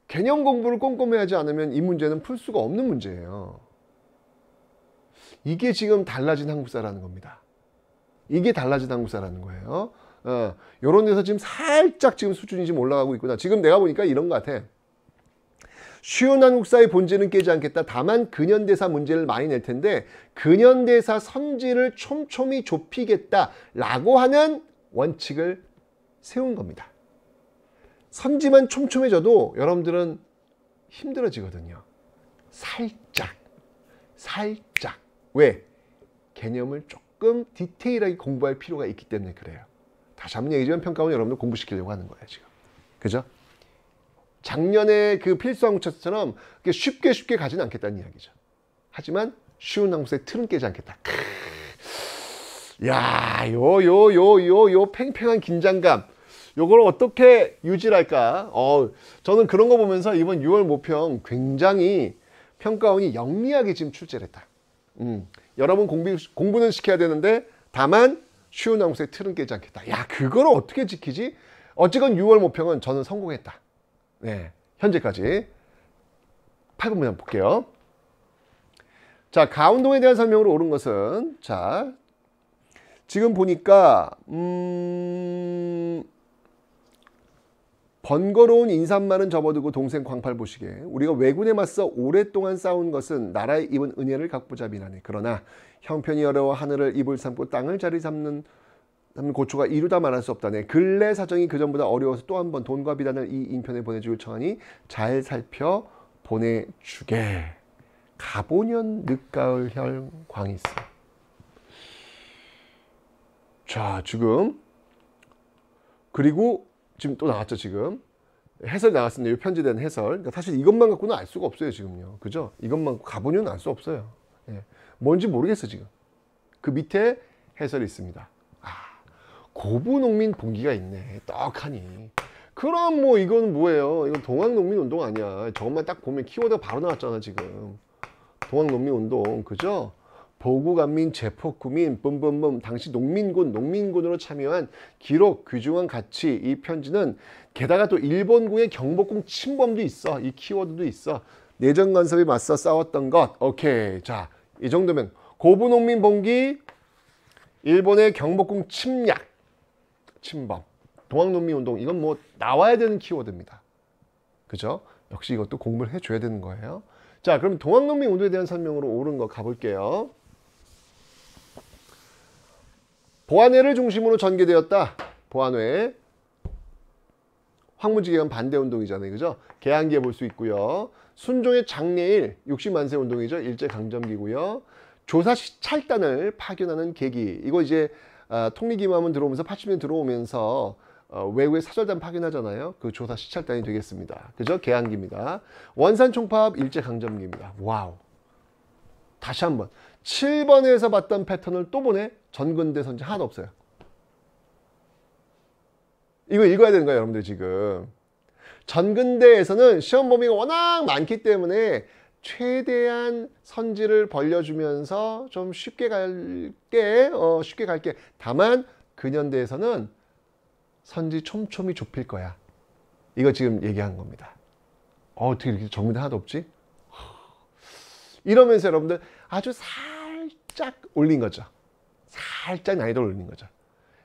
개념 공부를 꼼꼼히 하지 않으면 이 문제는 풀 수가 없는 문제예요. 이게 지금 달라진 한국사라는 겁니다. 이게 달라진 한국사라는 거예요. 어, 요런 데서 지금 살짝 지금 수준이 좀 올라가고 있구나. 지금 내가 보니까 이런 것 같아. 쉬운 한국사의 본질은 깨지 않겠다. 다만 근현대사 문제를 많이 낼 텐데 근현대사 선지를 촘촘히 좁히겠다라고 하는 원칙을 세운 겁니다. 선지만 촘촘해져도 여러분들은 힘들어지거든요. 살짝, 살짝. 왜? 개념을 조금 디테일하게 공부할 필요가 있기 때문에 그래요. 다시 한 번 얘기지만 평가원 여러분들 공부시키려고 하는 거예요, 지금. 그죠? 작년에 그 필수 항공차처럼 쉽게 쉽게 가지는 않겠다는 이야기죠. 하지만 쉬운 항공사의 틀은 깨지 않겠다. 야, 요, 요, 요, 요, 요 팽팽한 긴장감. 요걸 어떻게 유지할까? 어, 저는 그런 거 보면서 이번 6월 모평 굉장히 평가원이 영리하게 지금 출제를 했다. 음, 여러분 공부, 공부는 시켜야 되는데 다만 쉬운 항공사의 틀은 깨지 않겠다. 야, 그걸 어떻게 지키지? 어쨌건 6월 모평은 저는 성공했다. 네, 현재까지 8번 문장 볼게요. 자, 가운동에 대한 설명으로 옳은 것은 자, 지금 보니까 음... 번거로운 인산말은 접어두고 동생 광팔 보시게 우리가 왜군에 맞서 오랫동안 싸운 것은 나라에 입은 은혜를 갚고자 비나니 그러나 형편이 어려워 하늘을 입을 삼고 땅을 자리 잡는 하 고초가 이루다 말할 수 없다네. 근래 사정이 그전보다 어려워서 또 한 번 돈과 비단을 이 인편에 보내주길 청하니 잘 살펴 보내주게. 가보년 늦가을혈 광희스. 자, 지금 그리고 지금 또 나왔죠, 지금. 해설 나왔습니다. 이 편지된 해설. 그러니까 사실 이것만 갖고는 알 수가 없어요, 지금요. 그죠? 이것만 가보면 알수 없어요. 예. 뭔지 모르겠어, 지금. 그 밑에 해설이 있습니다. 고부농민 봉기가 있네 떡하니 그럼 뭐 이건 뭐예요 이건 동학농민운동 아니야 저것만 딱 보면 키워드가 바로 나왔잖아 지금 동학농민운동 그죠 보구간민 제포구민 뿜뿜뿜 당시 농민군 농민군으로 참여한 기록 귀중한 가치 이 편지는 게다가 또 일본군의 경복궁 침범도 있어 이 키워드도 있어 내정 간섭에 맞서 싸웠던 것 오케이 자 이 정도면 고부농민 봉기 일본의 경복궁 침략 침범, 동학농민운동 이건 뭐 나와야 되는 키워드입니다. 그죠? 역시 이것도 공부를 해줘야 되는 거예요. 자, 그럼 동학농민운동에 대한 설명으로 옳은 거 가볼게요. 보안회를 중심으로 전개되었다. 보안회. 황무지개헌 반대운동이잖아요. 그죠? 개항기에 볼 수 있고요. 순종의 장례일 60만세 운동이죠. 일제강점기고요. 조사 찰단을 파견하는 계기. 이거 이제 아, 통리기만문 들어오면서 파출년 들어오면서 어, 외국의 사절단 파견하잖아요. 그 조사 시찰단이 되겠습니다. 그죠? 개항기입니다. 원산 총파업 일제 강점기입니다. 와우. 다시 한번 7번에서 봤던 패턴을 또보내 전근대 선지 하나도 없어요. 이거 읽어야 되는 거예요, 여러분들 지금. 전근대에서는 시험 범위가 워낙 많기 때문에 최대한 선지를 벌려주면서 좀 쉽게 갈게, 어, 쉽게 갈게. 다만 근현대에서는 선지 촘촘히 좁힐 거야. 이거 지금 얘기한 겁니다. 어, 어떻게 이렇게 정리도 하나도 없지? 이러면서 여러분들 아주 살짝 올린 거죠. 살짝 난이도 올린 거죠.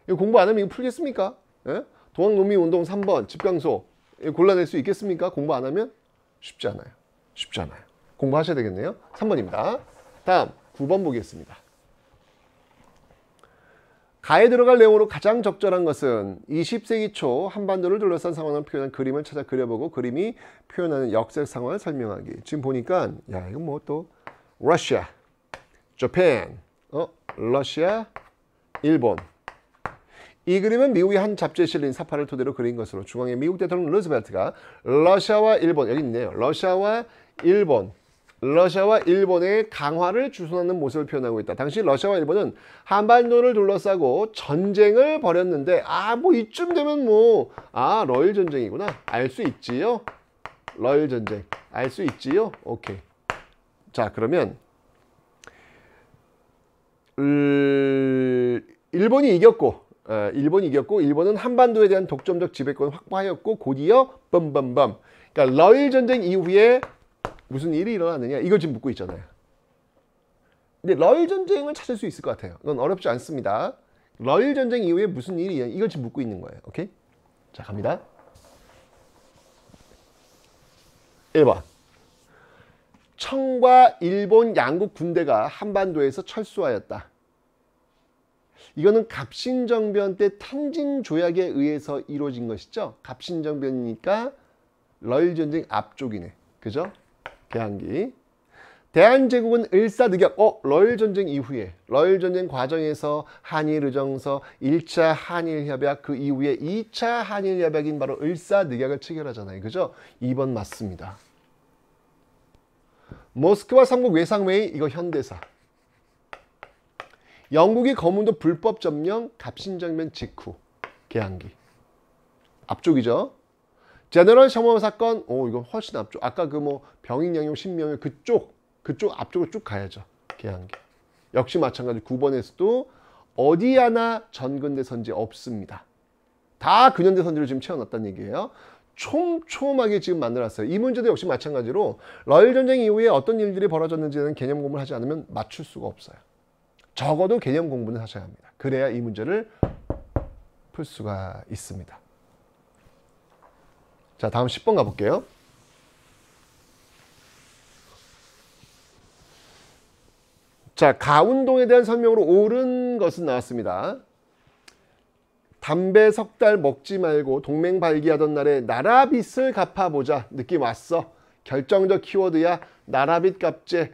이거 공부 안 하면 이거 풀겠습니까? 예? 동학농민 운동 3번 집강소 골라낼 수 있겠습니까? 공부 안 하면 쉽지 않아요. 쉽지 않아요. 공부하셔야 되겠네요. 3번입니다. 다음 9번 보겠습니다. 가에 들어갈 내용으로 가장 적절한 것은 20세기 초 한반도를 둘러싼 상황을 표현한 그림을 찾아 그려보고 그림이 표현하는 역색 상황을 설명하기. 지금 보니까 야 이건 뭐 또 러시아, 재팬, 어 러시아, 일본. 이 그림은 미국의 한 잡지에 실린 사파를 토대로 그린 것으로 중앙에 미국 대통령 루즈벨트가 러시아와 일본 여기 있네요. 러시아와 일본 러시아와 일본의 강화를 주선하는 모습을 표현하고 있다. 당시 러시아와 일본은 한반도를 둘러싸고 전쟁을 벌였는데 아 뭐 이쯤 되면 뭐 아 러일 전쟁이구나 알 수 있지요. 러일 전쟁 알 수 있지요. 오케이. 자 그러면 일본이 이겼고 일본이 이겼고 일본은 한반도에 대한 독점적 지배권 확보하였고 곧이어 뻔뻔뻔 그러니까 러일 전쟁 이후에 무슨 일이 일어났느냐 이걸 지금 묻고 있잖아요. 근데 러일 전쟁을 찾을 수 있을 것 같아요. 이건 어렵지 않습니다. 러일 전쟁 이후에 무슨 일이 이걸 지금 묻고 있는 거예요. 오케이? 자 갑니다. 1번 청과 일본 양국 군대가 한반도에서 철수하였다. 이거는 갑신정변 때 탄진 조약에 의해서 이루어진 것이죠. 갑신정변이니까 러일 전쟁 앞쪽이네. 그죠? 대한기 대한제국은 을사늑약, 어, 러일 전쟁 이후에, 러일 전쟁 과정에서 한일 의정서, 1차 한일 협약, 그 이후에 2차 한일 협약인 바로 을사늑약을 체결하잖아요. 그죠? 2번 맞습니다. 모스크바 삼국 외상회의, 이거 현대사. 영국이 거문도 불법 점령, 갑신정변 직후, 개항기. 앞쪽이죠? 제너럴 셔머 사건, 오 이건 훨씬 앞쪽. 아까 그 뭐 병인양용, 신명용 그쪽 그쪽 앞쪽으로 쭉 가야죠. 계약기 역시 마찬가지 로 9번에서도 어디 하나 전근대 선지 없습니다. 다 근현대 선지를 지금 채워놨다는 얘기예요. 촘촘하게 지금 만들었어요. 이 문제도 역시 마찬가지로 러일 전쟁 이후에 어떤 일들이 벌어졌는지는 개념 공부를 하지 않으면 맞출 수가 없어요. 적어도 개념 공부는 하셔야 합니다. 그래야 이 문제를 풀 수가 있습니다. 자, 다음 10번 가볼게요. 자, 가운동에 대한 설명으로 옳은 것은 나왔습니다. 담배 석 달 먹지 말고 동맹 발기하던 날에 나라빚을 갚아보자. 느낌 왔어. 결정적 키워드야. 나라빚 갚제.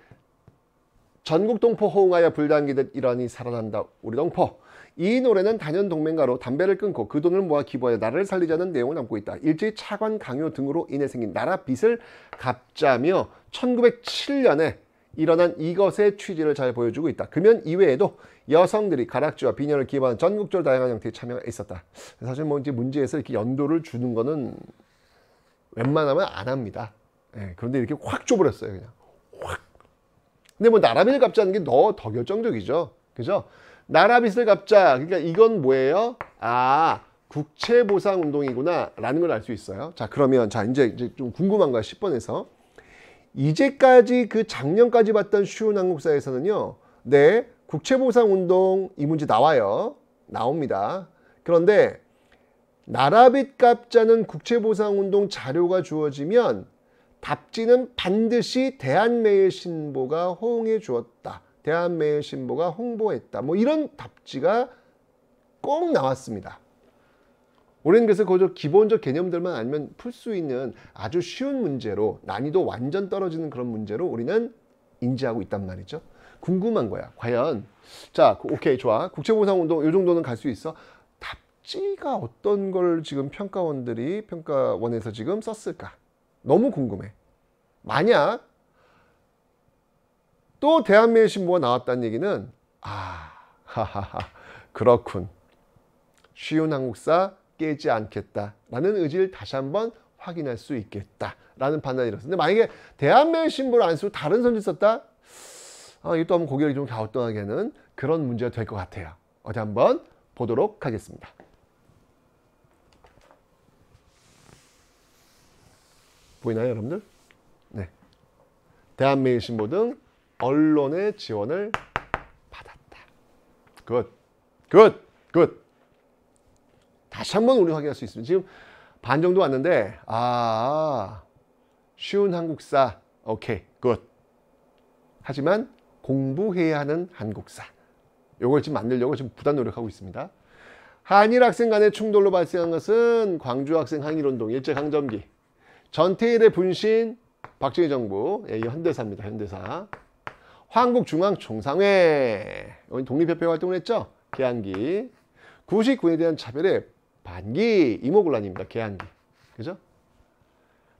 전국 동포 호응하여 불당기듯 이러니 살아난다. 우리 동포. 이 노래는 단연 동맹가로 담배를 끊고 그 돈을 모아 기부하여 나라를 살리자는 내용을 담고 있다. 일제의 차관 강요 등으로 인해 생긴 나라 빚을 갚자며 1907년에 일어난 이것의 취지를 잘 보여주고 있다. 금연 이외에도 여성들이 가락지와 비녀를 기반한 전국적으로 다양한 형태의 참여가 있었다. 사실 뭔지 뭐 문제에서 이렇게 연도를 주는 거는 웬만하면 안 합니다. 예, 그런데 이렇게 확 줘버렸어요. 그냥 확. 근데 뭐 나라비를 갚자는 게 더 더 결정적이죠. 그죠? 나라빚을 갚자. 그러니까 이건 뭐예요? 아, 국채 보상 운동이구나 라는 걸 알 수 있어요. 자, 그러면 자, 이제, 이제 좀 궁금한 거야. 10번에서. 이제까지 그 작년까지 봤던 쉬운 한국사에서는요. 네, 국채 보상 운동 이 문제 나와요. 나옵니다. 그런데 나라빚 갚자는 국채 보상 운동 자료가 주어지면 답지는 반드시 대한매일신보가 호응해 주었다. 대한매일신보가 홍보했다. 뭐 이런 답지가 꼭 나왔습니다. 우리는 그래서 그저 기본적 개념들만 아면풀 수 있는 아주 쉬운 문제로 난이도 완전 떨어지는 그런 문제로 우리는 인지하고 있단 말이죠. 궁금한 거야. 과연 자 그 오케이 좋아 국제보상운동 이 정도는 갈 수 있어. 답지가 어떤 걸 지금 평가원들이 평가원에서 지금 썼을까? 너무 궁금해. 만약 또 대한매일 신보가 나왔다는 얘기는 아 하하하 그렇군 쉬운 한국사 깨지 않겠다 라는 의지를 다시 한번 확인할 수 있겠다 라는 판단이 었는데 만약에 대한매 신보를 안 쓰고 다른 선지 썼다 아, 이것도 한번 고개를 좀 갸우뚱하게 하는 그런 문제가 될 것 같아요 어디 한번 보도록 하겠습니다 보이나요 여러분들? 네. 대한매신보등 언론의 지원을 받았다. 굿, 굿, 굿. 다시 한 번 우리 확인할 수 있습니다. 지금 반 정도 왔는데 아 쉬운 한국사 오케이 굿 하지만 공부해야 하는 한국사 요걸 지금 만들려고 지금 부단 노력하고 있습니다 한일 학생 간의 충돌로 발생한 것은 광주 학생 항일운동 일제강점기 전태일의 분신 박정희 정부 예, 현대사입니다 현대사 한국중앙총상회 독립협회 활동을 했죠. 개항기 99에 대한 차별의 반기 이모곤란입니다. 개항기 그죠?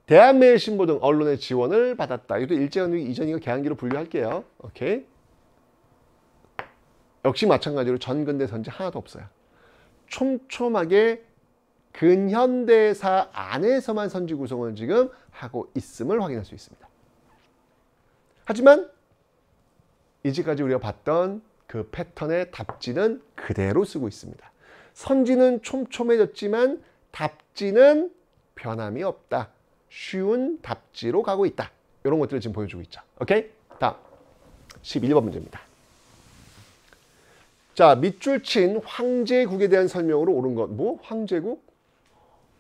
대한매일 신보 등 언론의 지원을 받았다. 이것도 일제강점기 이전이가 개항기로 분류할게요. 오케이. 역시 마찬가지로 전근대 선지 하나도 없어요. 촘촘하게 근현대사 안에서만 선지 구성을 지금 하고 있음을 확인할 수 있습니다. 하지만 이제까지 우리가 봤던 그 패턴의 답지는 그대로 쓰고 있습니다. 선지는 촘촘해졌지만 답지는 변함이 없다. 쉬운 답지로 가고 있다. 이런 것들을 지금 보여주고 있죠. 오케이? 다음 11번 문제입니다. 자 밑줄 친 황제국에 대한 설명으로 옳은 것. 뭐? 황제국?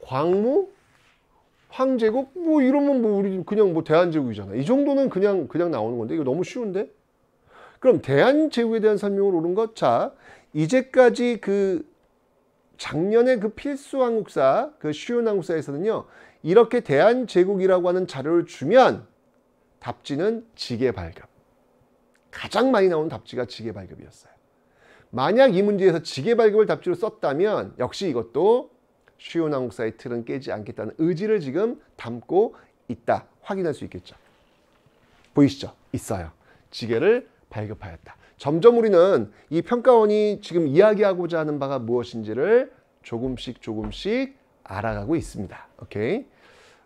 광무? 황제국? 뭐 이러면 뭐 우리 그냥 뭐 대한제국이잖아. 이 정도는 그냥 그냥 나오는 건데 이거 너무 쉬운데? 그럼 대한제국에 대한 설명을 옳은 것. 자, 이제까지 그 작년에 그 필수 한국사, 그 쉬운 한국사에서는요. 이렇게 대한제국이라고 하는 자료를 주면 답지는 지게 발급. 가장 많이 나온 답지가 지게 발급이었어요. 만약 이 문제에서 지게 발급을 답지로 썼다면 역시 이것도 쉬운 한국사의 틀은 깨지 않겠다는 의지를 지금 담고 있다. 확인할 수 있겠죠. 보이시죠? 있어요. 지게를 발급하였다. 점점 우리는 이 평가원이 지금 이야기하고자 하는 바가 무엇인지를 조금씩 조금씩 알아가고 있습니다. 오케이.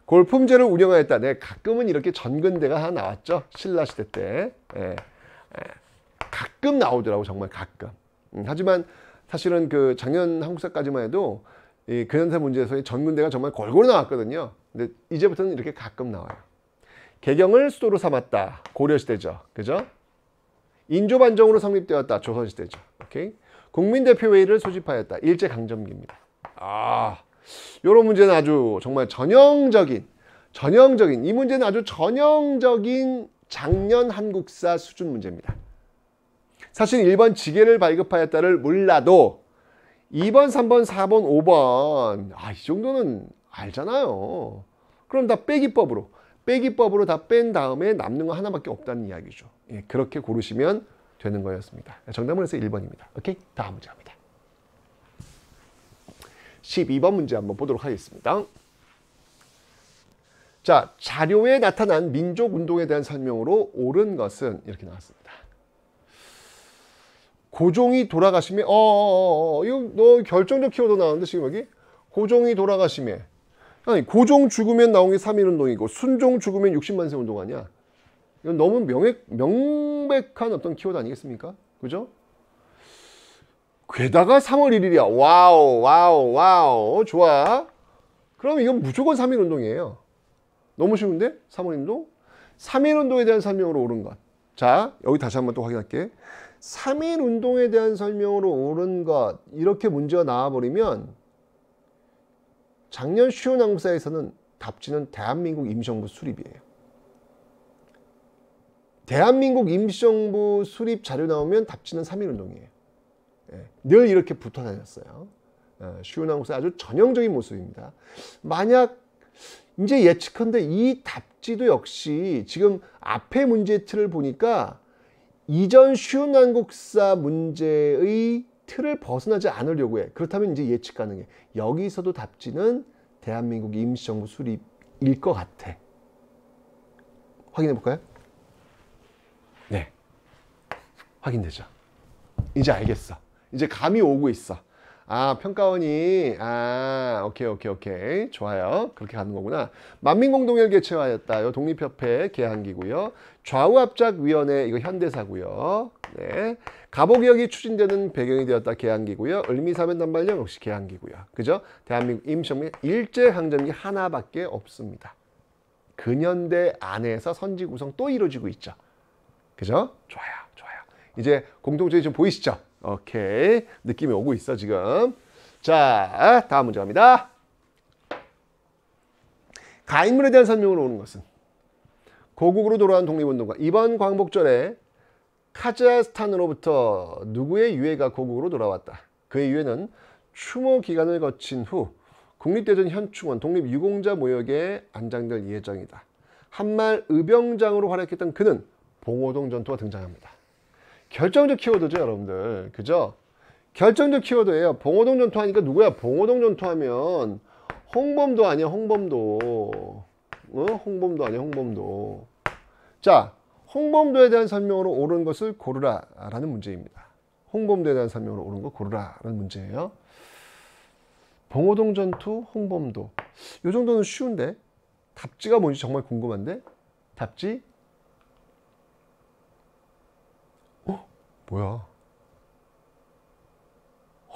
골품제를 운영하였다. 네, 가끔은 이렇게 전근대가 하나 나왔죠. 신라시대 때. 예, 예. 가끔 나오더라고, 정말 가끔. 음, 하지만 사실은 그 작년 한국사까지만 해도 이 근현사 문제에서의 전근대가 정말 골고루 나왔거든요. 근데 이제부터는 이렇게 가끔 나와요. 개경을 수도로 삼았다. 고려시대죠. 그죠? 인조반정으로 성립되었다. 조선시대죠. 오케이. 국민대표회의를 소집하였다. 일제강점기입니다. 아, 요런 문제는 아주 정말 전형적인, 전형적인, 이 문제는 아주 전형적인 작년 한국사 수준 문제입니다. 사실 1번 지게를 발급하였다를 몰라도 2번, 3번, 4번, 5번 아, 이 정도는 알잖아요. 그럼 다 빼기법으로, 빼기법으로 다 뺀 다음에 남는 거 하나밖에 없다는 이야기죠. 예, 그렇게 고르시면 되는 거였습니다. 정답은 그래서 1번입니다. 오케이? 다음 문제 갑니다. 12번 문제 한번 보도록 하겠습니다. 자, 자료에 나타난 민족 운동에 대한 설명으로 옳은 것은 이렇게 나왔습니다. 고종이 돌아가시면 어, 어, 어, 어 이거 너 결정적 키워드 나왔는데 지금 여기 고종이 돌아가시면 아니 고종 죽으면 나온 게3.1 운동이고 순종 죽으면 60만세 운동 아니야 이건 너무 명백, 명백한 어떤 키워드 아니겠습니까? 그죠? 게다가 3월 1일이야. 와우, 와우, 와우. 어, 좋아. 그럼 이건 무조건 3일 운동이에요. 너무 쉬운데? 3월 운동? 3일 운동에 대한 설명으로 옳은 것. 자, 여기 다시 한번 또 확인할게. 3일 운동에 대한 설명으로 옳은 것. 이렇게 문제가 나와버리면 작년 쉬운 항사에서는 답지는 대한민국 임시정부 수립이에요. 대한민국 임시정부 수립 자료 나오면 답지는 3.1운동이에요. 예, 늘 이렇게 붙어 다녔어요. 예, 쉬운 한국사 아주 전형적인 모습입니다. 만약 이제 예측한데 이 답지도 역시 지금 앞에 문제 틀을 보니까 이전 쉬운 한국사 문제의 틀을 벗어나지 않으려고 해. 그렇다면 이제 예측 가능해. 여기서도 답지는 대한민국 임시정부 수립일 것 같아. 확인해 볼까요? 네. 확인되죠. 이제 알겠어. 이제 감이 오고 있어. 아, 평가원이, 아, 오케이, 오케이, 오케이. 좋아요. 그렇게 가는 거구나. 만민공동일 개최하였다요. 독립협회 개항기고요. 좌우합작위원회, 이거 현대사고요. 네. 가보개혁이 추진되는 배경이 되었다. 개항기고요. 을미사면 단발령 역시 개항기고요. 그죠? 대한민국 임시정부 일제강점기 하나밖에 없습니다. 근현대 안에서 선지 구성 또 이루어지고 있죠. 그죠? 좋아요, 좋아요. 이제 공통점이 좀 보이시죠? 오케이. 느낌이 오고 있어, 지금. 자, 다음 문제 갑니다. 가인물에 대한 설명으로 오는 것은 고국으로 돌아온 독립운동가 이번 광복절에 카자흐스탄으로부터 누구의 유해가 고국으로 돌아왔다. 그의 유해는 추모 기간을 거친 후 국립대전 현충원 독립유공자 모역에 안장될 예정이다. 한말 의병장으로 활약했던 그는 봉오동 전투가 등장합니다. 결정적 키워드죠, 여러분들. 그죠? 결정적 키워드예요. 봉오동 전투 하니까 누구야? 봉오동 전투 하면 홍범도 아니야, 홍범도. 어? 홍범도 아니야, 홍범도. 자, 홍범도에 대한 설명으로 옳은 것을 고르라 라는 문제입니다. 홍범도에 대한 설명으로 옳은 거 고르라 라는 문제예요. 봉오동 전투, 홍범도. 요 정도는 쉬운데 답지가 뭔지 정말 궁금한데 답지 뭐야?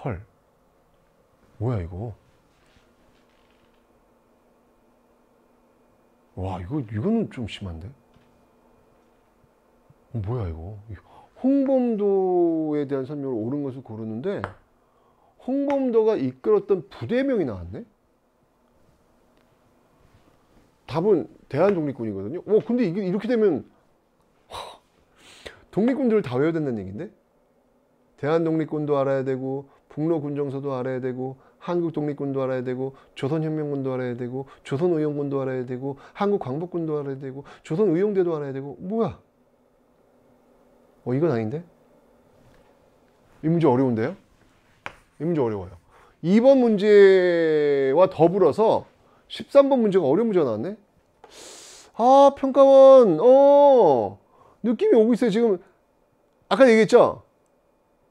헐. 뭐야 이거? 와 이거 이거는 좀 심한데? 어, 뭐야 이거? 홍범도에 대한 설명을 옳은 것을 고르는데 홍범도가 이끌었던 부대명이 나왔네? 답은 대한독립군이거든요. 어 근데 이게 이렇게 되면 독립군들을 다 외워야 된다는 얘기인데 대한독립군도 알아야 되고 북로군정서도 알아야 되고 한국독립군도 알아야 되고 조선혁명군도 알아야 되고 조선의용군도 알아야 되고 한국광복군도 알아야 되고 조선의용대도 알아야 되고 뭐야 어 이건 아닌데 이 문제 어려운데요 이 문제 어려워요 2번 문제와 더불어서 13번 문제가 어려운 문제가 나왔네 아 평가원 어 느낌이 오고 있어요 지금 아까 얘기했죠?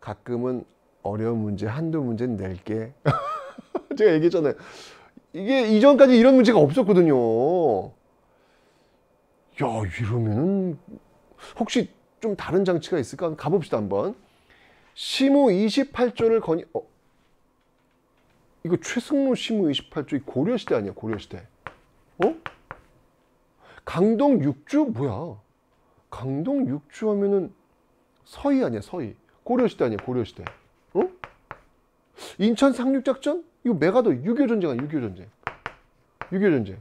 가끔은 어려운 문제 한두 문제 낼게 제가 얘기했잖아요 이게 이전까지 이런 문제가 없었거든요 야 이러면은 혹시 좀 다른 장치가 있을까 가봅시다 한번 심무 28조를 건의 어? 이거 최승로 심무 28조 고려시대 아니야 고려시대 어? 강동 6주 뭐야 강동 6주 하면은 서희 아니야 서희 고려시대 아니야 고려시대 어? 인천 상륙작전? 이거 메가더 6.25 전쟁 아니야 6.25 전쟁 6.25 전쟁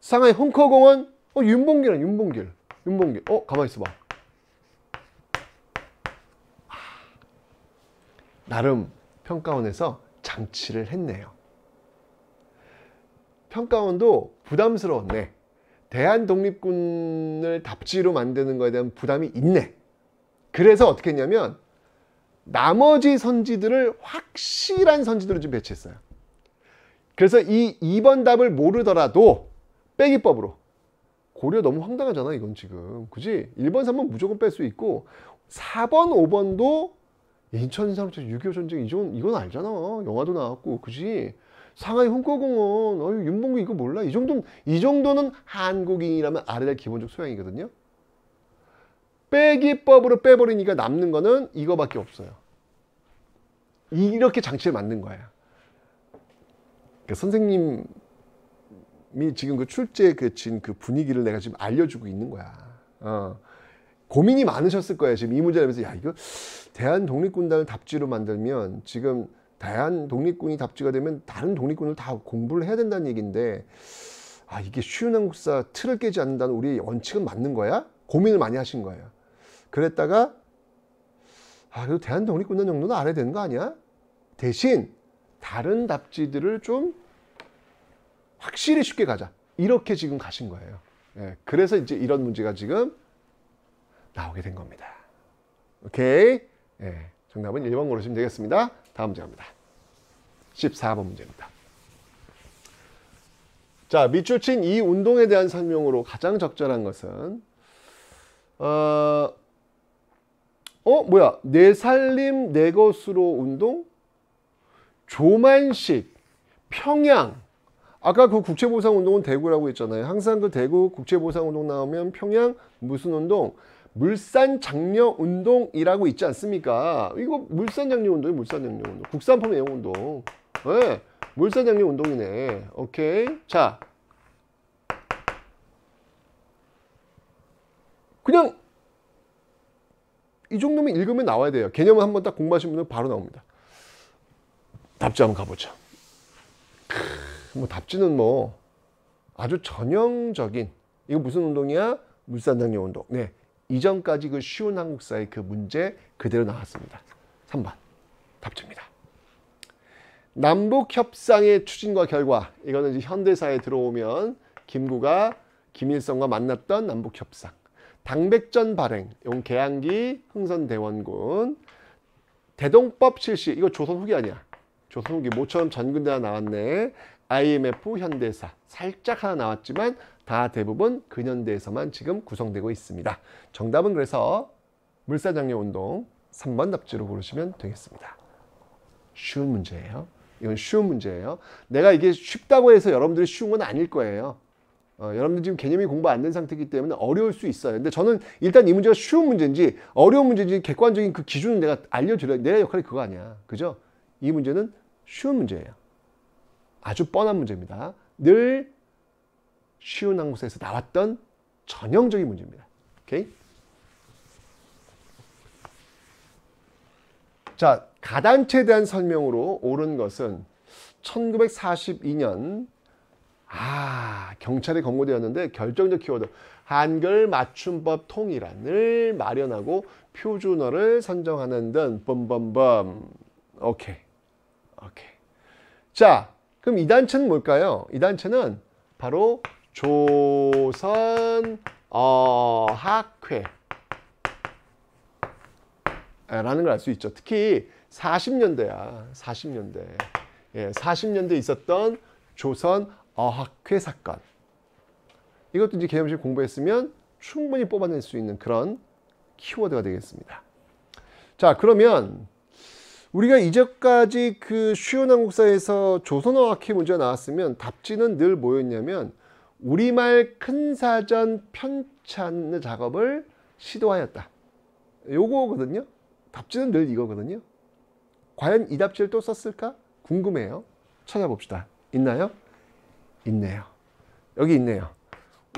상하이 홍커공원 어 윤봉길 아 윤봉길 윤봉길 어가만 있어봐 나름 평가원에서 장치를 했네요 평가원도 부담스러웠네 대한독립군을 답지로 만드는 것에 대한 부담이 있네. 그래서 어떻게 했냐면 나머지 선지들을 확실한 선지들을좀 배치했어요. 그래서 이 2번 답을 모르더라도 빼기법으로 고려 너무 황당하잖아 이건 지금 그지 1번 3번 무조건 뺄 수 있고 4번 5번도 인천 사람6.25 전쟁 이건, 이건 알잖아 영화도 나왔고 그지 상하이 홍코공원어 윤봉구 이거 몰라. 이 정도 이 정도는 한국인이라면 알아야 될 기본적 소양이거든요. 빼기법으로 빼버리니까 남는 거는 이거밖에 없어요. 이렇게 장치를 만든 거야. 그러니까 선생님이 지금 그 출제 그진그 그 분위기를 내가 지금 알려주고 있는 거야. 어. 고민이 많으셨을 거예요. 지금 이 문제 내면서 야 이거 대한 독립군단을 답지로 만들면 지금 대한 독립군이 답지가 되면 다른 독립군을 다 공부를 해야 된다는 얘기인데 아 이게 쉬운 한국사 틀을 깨지 않는다는 우리 원칙은 맞는 거야? 고민을 많이 하신 거예요. 그랬다가 아 그래도 대한 독립군단 정도는 알아야 되는 거 아니야? 대신 다른 답지들을 좀 확실히 쉽게 가자. 이렇게 지금 가신 거예요. 예, 그래서 이제 이런 문제가 지금 나오게 된 겁니다. 오케이? 예, 정답은 1번 고르시면 되겠습니다. 다음 문제입니다. 14번 문제입니다. 자, 밑줄 친 이 운동에 대한 설명으로 가장 적절한 것은 어, 어 뭐야 내 살림 내 것으로 운동 조만식 평양 아까 그 국제보상운동은 대구라고 했잖아요 항상 그 대구 국제보상운동 나오면 평양 무슨 운동 물산 장려 운동이라고 있지 않습니까? 이거 물산 장려 운동이 물산 장려 운동. 국산품 애용 운동. 네, 물산 장려 운동이네. 오케이. 자. 그냥 이 정도면 읽으면 나와야 돼요. 개념은 한번 딱 공부하신 분은 바로 나옵니다. 답지 한번 가보죠. 뭐 답지는 뭐 아주 전형적인 이거 무슨 운동이야? 물산장려 운동. 네, 이전까지 그 쉬운 한국사의 그 문제 그대로 나왔습니다. 3번 답입니다. 남북 협상의 추진과 결과 이거는 이제 현대사에 들어오면 김구가 김일성과 만났던 남북 협상 당백전 발행 용 개항기 흥선대원군 대동법 실시 이거 조선 후기 아니야 조선 후기 모처럼 전근대가 나왔네 IMF 현대사 살짝 하나 나왔지만 다 대부분 근현대에서만 지금 구성되고 있습니다. 정답은 그래서 물사장려 운동 3번 답지로 고르시면 되겠습니다. 쉬운 문제예요. 이건 쉬운 문제예요. 내가 이게 쉽다고 해서 여러분들이 쉬운 건 아닐 거예요. 어, 여러분들 지금 개념이 공부 안 된 상태이기 때문에 어려울 수 있어요. 근데 저는 일단 이 문제가 쉬운 문제인지 어려운 문제인지 객관적인 그 기준을 내가 알려드려야 내 역할이 그거 아니야. 그죠? 이 문제는 쉬운 문제예요. 아주 뻔한 문제입니다. 늘 쉬운 한국사에서 나왔던 전형적인 문제입니다. 오케이? 자, 가단체에 대한 설명으로 옳은 것은 1942년 아 경찰에 권고되었는데 결정적 키워드 한글 맞춤법 통일안을 마련하고 표준어를 선정하는 등 범범범 오케이 오케이 자 그럼 이 단체는 뭘까요? 이 단체는 바로 조선 어학회 라는 걸 알 수 있죠. 특히 40년대야. 40년대. 예, 40년대 있었던 조선 어학회 사건. 이것도 이제 개념식 공부했으면 충분히 뽑아낼 수 있는 그런 키워드가 되겠습니다. 자, 그러면 우리가 이제까지 그 쉬운 한국사에서 조선어학회 문제가 나왔으면 답지는 늘 뭐였냐면 우리말 큰사전 편찬 작업을 시도하였다. 요거거든요. 답지는 늘 이거거든요. 과연 이 답지를 또 썼을까? 궁금해요. 찾아봅시다. 있나요? 있네요. 여기 있네요.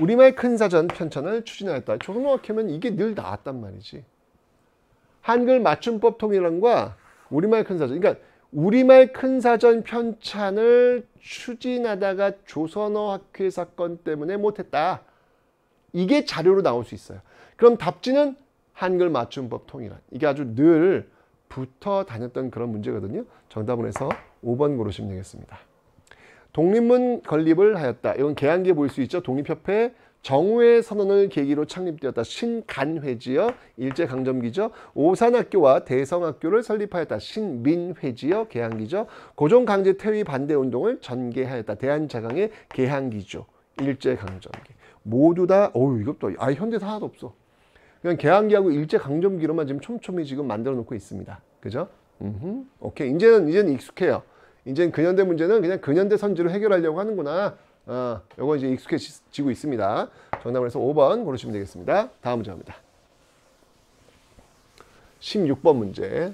우리말 큰사전 편찬을 추진하였다. 조선어학회면 이게 늘 나왔단 말이지. 한글 맞춤법 통일안과 우리말 큰사전. 그러니까 우리말 큰사전 편찬을 추진하다가 조선어 학회 사건 때문에 못했다. 이게 자료로 나올 수 있어요. 그럼 답지는 한글 맞춤법 통일한. 이게 아주 늘 붙어 다녔던 그런 문제거든요. 정답은 해서 5번 고르시면 되겠습니다. 독립문 건립을 하였다. 이건 개항기에 보일 수 있죠. 독립협회 정우의 선언을 계기로 창립되었다. 신간회지여 일제강점기죠. 오산학교와 대성학교를 설립하였다. 신민회지여 개항기죠. 고종강제 퇴위 반대운동을 전개하였다. 대한자강의 개항기죠. 일제강점기. 모두 다 어우 이것도 아 현대사 하나도 없어. 그냥 개항기하고 일제강점기로만 지금 촘촘히 지금 만들어 놓고 있습니다. 그죠? 음흠. 오케이 이제는 이제는 익숙해요. 이제는 근현대 문제는 그냥 근현대 선지로 해결하려고 하는구나. 어, 요거 이제 익숙해지고 있습니다. 정답을 해서 5번 고르시면 되겠습니다. 다음 문제입니다. 16번 문제.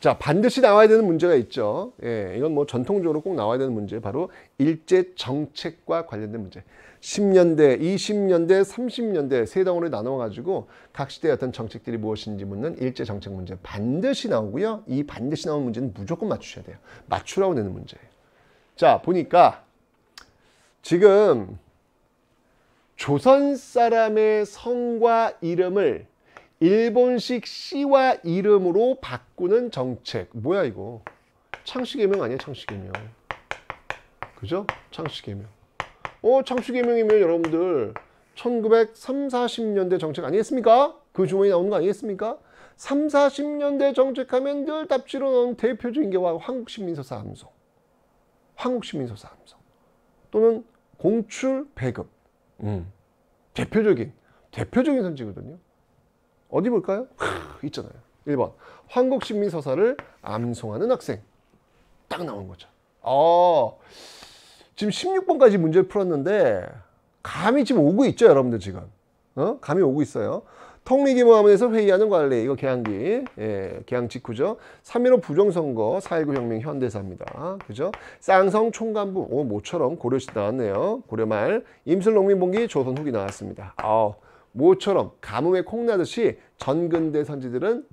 자, 반드시 나와야 되는 문제가 있죠. 예, 이건 뭐 전통적으로 꼭 나와야 되는 문제. 바로 일제 정책과 관련된 문제. 10년대, 20년대, 30년대 세 덩어리 나눠 가지고 각 시대의 어떤 정책들이 무엇인지 묻는 일제 정책 문제 반드시 나오고요. 이 반드시 나오는 문제는 무조건 맞추셔야 돼요. 맞추라고 내는 문제예요. 자 보니까 지금 조선 사람의 성과 이름을 일본식 씨와 이름으로 바꾸는 정책 뭐야 이거 창씨개명 아니야 창씨개명 그죠? 창씨개명 어 창씨개명이면 여러분들 1930, 40년대 정책 아니겠습니까? 그 주머니 나오는 거 아니겠습니까? 30, 40년대 정책하면 늘 답지로 나온 대표적인 게한국신민서사 암송 한국시민소사 함성 또는 공출 배급 음. 대표적인 대표적인 선지거든요 어디 볼까요? 있잖아요 1번 한국신민서사를 암송하는 학생 딱 나온 거죠 아, 지금 16번까지 문제를 풀었는데 감이 지금 오고 있죠 여러분들 지금 어? 감이 오고 있어요 통리기모 무문에서 회의하는 관리 이거 개항기 예, 개항 직후죠 3.15 부정선거 4.19 혁명 현대사입니다 그죠 쌍성 총관부 오 모처럼 고려시 나왔네요 고려말 임술농민봉기 조선 후기 나왔습니다 아 모처럼 가뭄에 콩나듯이 전근대 선지들은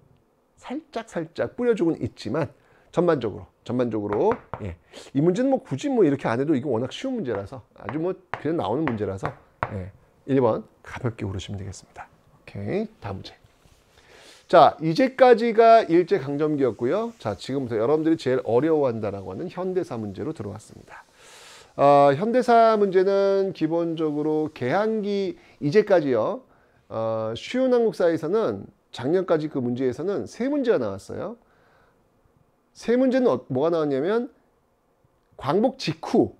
살짝살짝 살짝 뿌려주곤 있지만 전반적으로 전반적으로 예. 이 문제는 뭐 굳이 뭐 이렇게 안 해도 이거 워낙 쉬운 문제라서 아주 뭐 그냥 나오는 문제라서 예. 1번 가볍게 오르시면 되겠습니다. 오케이 다음 문제 자 이제까지가 일제강점기였고요 자 지금부터 여러분들이 제일 어려워한다라고 하는 현대사 문제로 들어왔습니다 어, 현대사 문제는 기본적으로 개항기 이제까지요 어, 쉬운 한국사에서는 작년까지 그 문제에서는 세 문제가 나왔어요 세 문제는 어, 뭐가 나왔냐면 광복 직후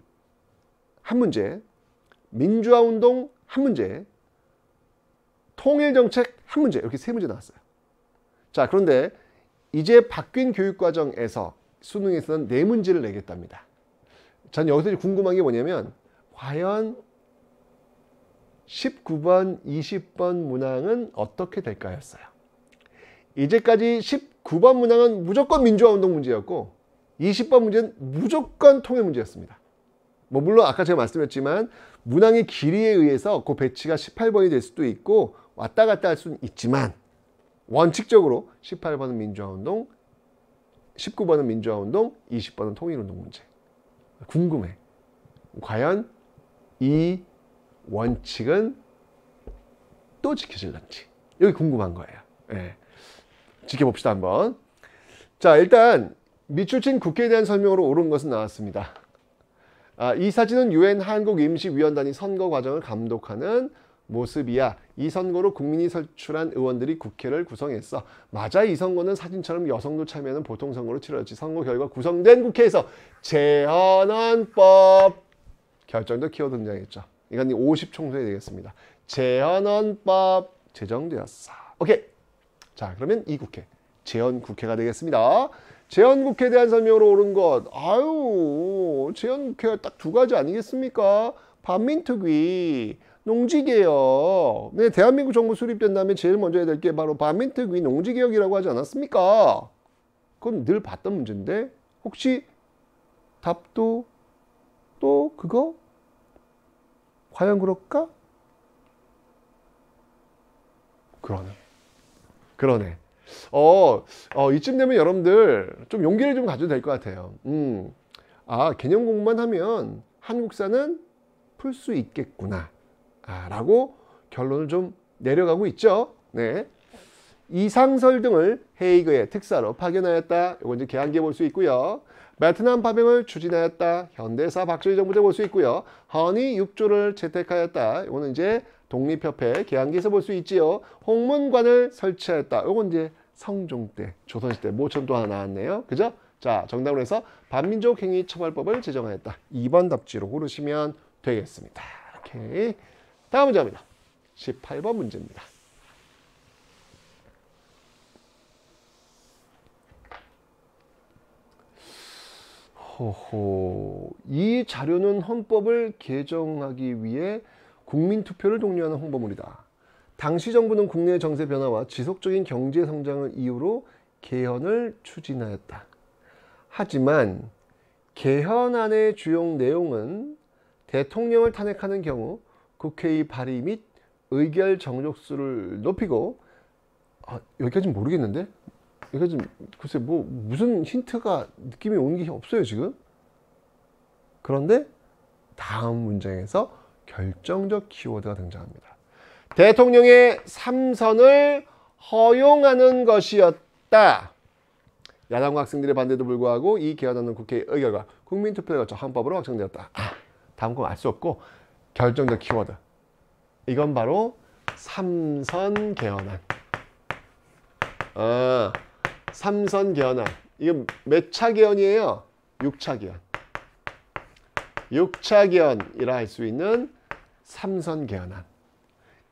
한 문제 민주화운동 한 문제 통일 정책 한 문제 이렇게 세 문제 나왔어요. 자 그런데 이제 바뀐 교육과정에서 수능에서는 네 문제를 내겠답니다. 전 여기서 궁금한 게 뭐냐면 과연 19번, 20번 문항은 어떻게 될까였어요. 이제까지 19번 문항은 무조건 민주화운동 문제였고 20번 문제는 무조건 통일 문제였습니다. 뭐 물론 아까 제가 말씀드렸지만 문항의 길이에 의해서 그 배치가 18번이 될 수도 있고 왔다 갔다 할 수는 있지만 원칙적으로 18번은 민주화운동, 19번은 민주화운동, 20번은 통일운동 문제. 궁금해. 과연 이 원칙은 또 지켜질런지. 여기 궁금한 거예요. 예. 지켜봅시다 한번. 자 일단 미추친 국회에 대한 설명으로 옳은 것은 나왔습니다. 아, 이 사진은 유엔 한국임시위원단이 선거 과정을 감독하는 모습이야. 이 선거로 국민이 선출한 의원들이 국회를 구성했어. 맞아 이 선거는 사진처럼 여성도 참여하는 보통 선거로 치러졌지. 선거 결과 구성된 국회에서 재헌헌법 결정도 키워 등장했죠. 이건 50총선이 되겠습니다. 재헌헌법 제정되었어. 오케이. 자 그러면 이 국회 재헌국회가 되겠습니다. 재헌국회에 대한 설명으로 오른 것. 아유 재헌국회가 딱 두 가지 아니겠습니까? 반민특위. 농지개혁. 네, 대한민국 정부 수립된 다음에 제일 먼저 해야 될 게 바로 반민특위 농지개혁이라고 하지 않았습니까? 그건 늘 봤던 문제인데 혹시 답도 또 그거? 과연 그럴까? 그러네. 그러네. 어, 어, 이쯤 되면 여러분들 좀 용기를 좀 가져도 될 것 같아요. 음. 아, 개념 공부만 하면 한국사는 풀 수 있겠구나. 라고 결론을 좀 내려가고 있죠. 네. 이상설 등을 헤이그의 특사로 파견하였다. 이건 이제 개항기에 볼 수 있고요. 베트남 파병을 추진하였다. 현대사 박정희 정부 때 볼 수 있고요. 허니 6조를 채택하였다. 이거는 이제 독립협회 개항기에서 볼 수 있지요. 홍문관을 설치하였다. 이건 이제 성종 때, 조선시 대 모천도 하나 나왔네요. 그죠? 자, 정답으로 해서 반민족 행위 처벌법을 제정하였다. 2번 답지로 고르시면 되겠습니다. 오케이. 다음 문제입니다. 18번 문제입니다. 호호. 이 자료는 헌법을 개정하기 위해 국민투표를 독려하는 홍보물이다. 당시 정부는 국내 정세 변화와 지속적인 경제 성장을 이유로 개헌을 추진하였다. 하지만 개헌안의 주요 내용은 대통령을 탄핵하는 경우 국회의 발의 및 의결 정족수를 높이고 아, 여기까지는 모르겠는데 여기까지 글쎄 뭐 무슨 힌트가 느낌이 오는 게 없어요 지금 그런데 다음 문장에서 결정적 키워드가 등장합니다 대통령의 삼선을 허용하는 것이었다 야당과 학생들의 반대도 불구하고 이 개헌안은 국회의 의결과 국민투표를 거쳐 헌법으로 확정되었다 아, 다음 건 알 수 없고 결정적 키워드 이건 바로 삼선 개헌안 아, 삼선 개헌안 이게 몇차 개헌이에요? 6차 개헌 6차 개헌이라 할 수 있는 삼선 개헌안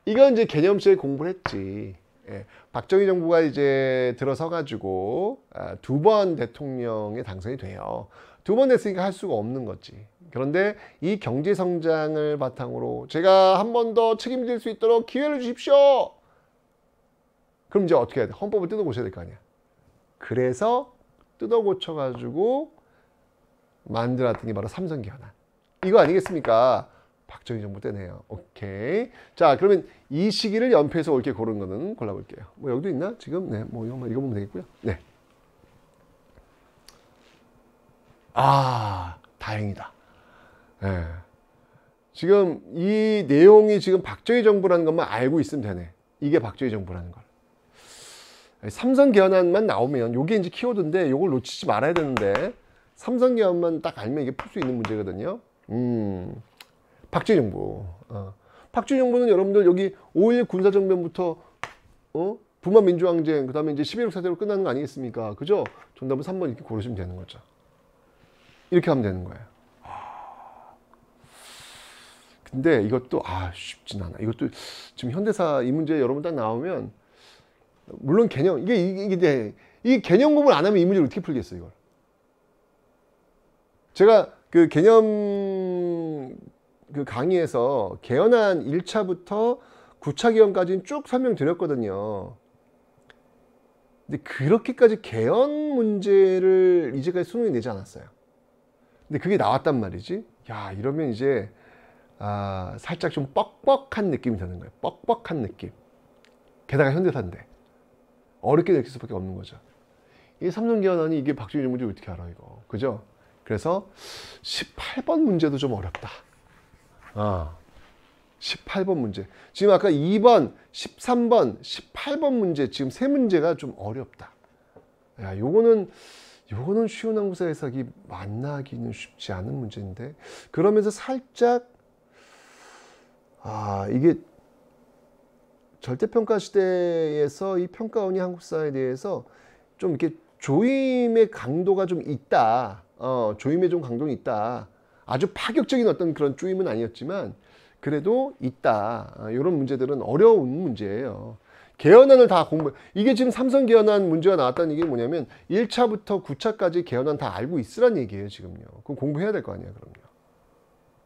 이건 이제 개념수에 공부를 했지 예, 박정희 정부가 이제 들어서 가지고 아, 두번 대통령에 당선이 돼요 두번 됐으니까 할 수가 없는 거지. 그런데 이 경제 성장을 바탕으로 제가 한 번 더 책임질 수 있도록 기회를 주십시오. 그럼 이제 어떻게 해야 돼? 헌법을 뜯어 고쳐야 될 거 아니야. 그래서 뜯어 고쳐 가지고 만들었던 게 바로 삼성기 현안. 이거 아니겠습니까? 박정희 정부 때네요. 오케이. 자, 그러면 이 시기를 연패해서올게 고른 거는 골라볼게요. 뭐 여기도 있나? 지금? 네, 뭐 이거, 읽어 뭐 보면 되겠고요. 네. 아, 다행이다. 예. 지금 이 내용이 지금 박정희 정부라는 것만 알고 있으면 되네. 이게 박정희 정부라는 걸. 삼성 개헌안만 나오면 요게 이제 키워드인데 요걸 놓치지 말아야 되는데 삼성 개헌만 딱 알면 이게 풀 수 있는 문제거든요. 음. 박정희 정부. 어. 박정희 정부는 여러분들 여기 5.1 군사정변부터 어? 부마 민주항쟁 그다음에 이제 11.6 사태로 끝나는 거 아니겠습니까? 그죠? 정답은 3번 이렇게 고르시면 되는 거죠. 이렇게 하면 되는 거예요. 근데 이것도 아 쉽진 않아. 이것도 지금 현대사 이 문제 여러분 딱 나오면 물론 개념 이게 이게, 이게 이 개념 공부를 안 하면 이 문제를 어떻게 풀겠어요 이걸. 제가 그 개념 그 강의에서 개연한 1차부터 9차 개연까지는 쭉 설명드렸거든요. 근데 그렇게까지 개연 문제를 이제까지 수능에 내지 않았어요. 근데 그게 나왔단 말이지. 야, 이러면 이제 아, 살짝 좀 뻑뻑한 느낌이 드는 거예요. 뻑뻑한 느낌. 게다가 현대사인데. 어렵게 느낄 수밖에 없는 거죠. 이 3년 기한안이 이게 박준일 문제 어떻게 알아 이거. 그죠? 그래서 18번 문제도 좀 어렵다. 아. 18번 문제. 지금 아까 2번, 13번, 18번 문제 지금 세 문제가 좀 어렵다. 야, 요거는 요거는 쉬운 한국사 해석이 만나기는 쉽지 않은 문제인데 그러면서 살짝 아 이게 절대평가 시대에서 이 평가원이 한국사에 대해서 좀 이렇게 조임의 강도가 좀 있다 어, 조임의 좀 강도는 있다 아주 파격적인 어떤 그런 조임은 아니었지만 그래도 있다 이런 아, 문제들은 어려운 문제예요 개헌안을 다 공부 이게 지금 삼성 개헌안 문제가 나왔다는 얘기는 뭐냐면 1차부터 9차까지 개헌안 다 알고 있으란 얘기예요 지금요 그럼 공부해야 될 거 아니에요 그럼요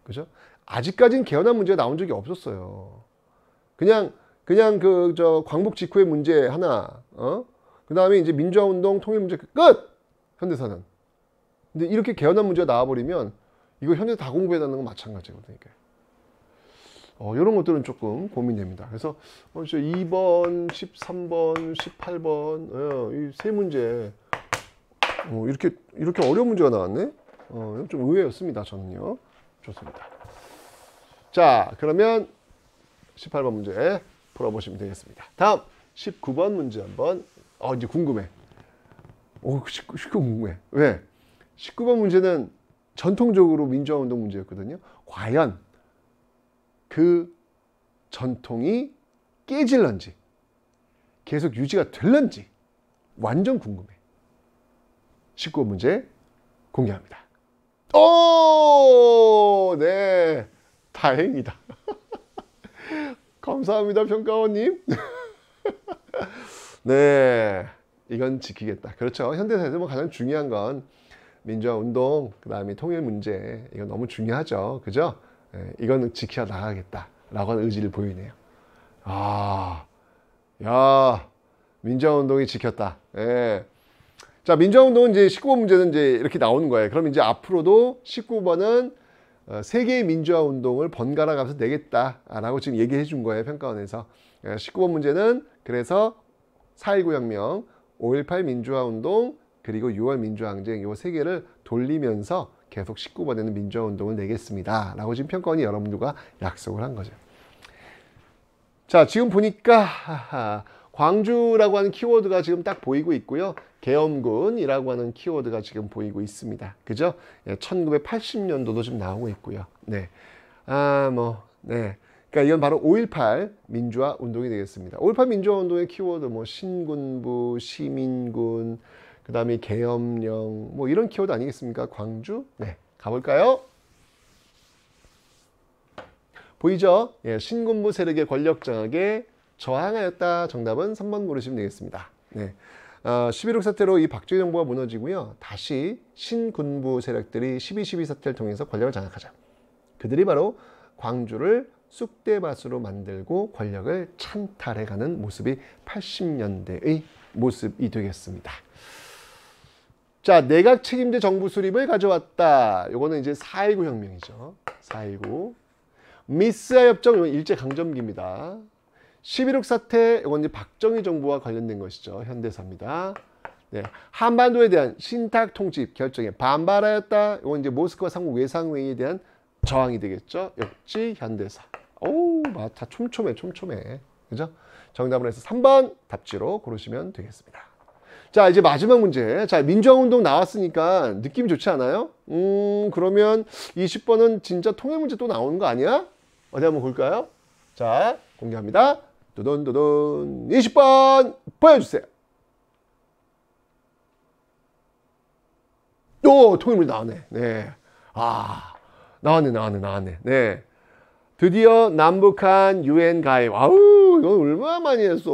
그죠? 아직까지는 개헌안 문제 가 나온 적이 없었어요 그냥 그냥 그 저 광복 직후의 문제 하나 어? 그 다음에 이제 민주화운동 통일 문제 끝! 현대사는 근데 이렇게 개헌안 문제가 나와버리면 이거 현대 사다 공부해야 되는 건 마찬가지거든요. 어, 이런 것들은 조금 고민됩니다. 그래서 어, 2번, 13번, 18번 이 세 문제 어, 이렇게 이렇게 어려운 문제가 나왔네. 어, 좀 의외였습니다. 저는요. 좋습니다. 자, 그러면 18번 문제 풀어보시면 되겠습니다. 다음 19번 문제 한번. 어, 이제 궁금해. 오, 19, 19 궁금해. 왜? 19번 문제는 전통적으로 민주화운동 문제였거든요. 과연 그 전통이 깨질런지 계속 유지가 될런지 완전 궁금해. 19문제 공개합니다. 오, 네. 다행이다. 감사합니다, 평가원님. 네. 이건 지키겠다. 그렇죠. 현대사에서 뭐 가장 중요한 건 민주화 운동, 그 다음에 통일 문제. 이건 너무 중요하죠. 그죠? 예, 이건 지켜 나가겠다라고 하는 의지를 보이네요. 아, 야, 민주화운동이 지켰다. 예. 자, 민주화운동은 이제 19번 문제는 이제 이렇게 나오는 거예요. 그럼 이제 앞으로도 19번은 어, 세계의 민주화운동을 번갈아 가면서 내겠다라고 지금 얘기해 준 거예요. 평가원에서. 19번 예, 문제는 그래서 4.19 혁명, 5.18 민주화운동, 그리고 6월 민주항쟁 요 세 개를 돌리면서 계속 19번에는 민주화운동을 내겠습니다. 라고 지금 평가원이 여러분들과 약속을 한 거죠. 자, 지금 보니까 광주라고 하는 키워드가 지금 딱 보이고 있고요. 계엄군이라고 하는 키워드가 지금 보이고 있습니다. 그죠? 예, 1980년도도 지금 나오고 있고요. 네. 아, 뭐, 네. 그니까 이건 바로 5.18 민주화 운동이 되겠습니다. 5.18 민주화 운동의 키워드 뭐 신군부, 시민군, 그 다음에 계엄령 뭐 이런 키워드 아니겠습니까? 광주? 네, 가볼까요? 보이죠? 예, 신군부 세력의 권력 장악에 저항하였다. 정답은 3번 고르시면 되겠습니다. 네. 어, 11.6 사태로 이 박정희 정부가 무너지고요. 다시 신군부 세력들이 12.12 사태를 통해서 권력을 장악하자. 그들이 바로 광주를 쑥대밭으로 만들고 권력을 찬탈해가는 모습이 80년대의 모습이 되겠습니다. 자, 내각 책임제 정부 수립을 가져왔다. 요거는 이제 4.19 혁명이죠. 4.19. 미스아 협정, 이건 일제강점기입니다. 11.6 사태, 이건 이제 박정희 정부와 관련된 것이죠. 현대사입니다. 네. 한반도에 대한 신탁 통치 결정에 반발하였다. 이건 이제 모스크바 상국 외상회의에 대한 저항이 되겠죠. 역시 현대사. 오, 맞다. 촘촘해, 촘촘해. 그죠? 정답을 해서 3번 답지로 고르시면 되겠습니다. 자 이제 마지막 문제 자 민주화운동 나왔으니까 느낌이 좋지 않아요? 음 그러면 20번은 진짜 통일 문제 또 나오는 거 아니야? 어디 한번 볼까요? 자 공개합니다 도돈도돈 20번 보여주세요 또 통일 문제 나왔네 네 아 나왔네 나왔네 나왔네 네 드디어 남북한 유엔 가입 아우 이건 얼마나 많이 했어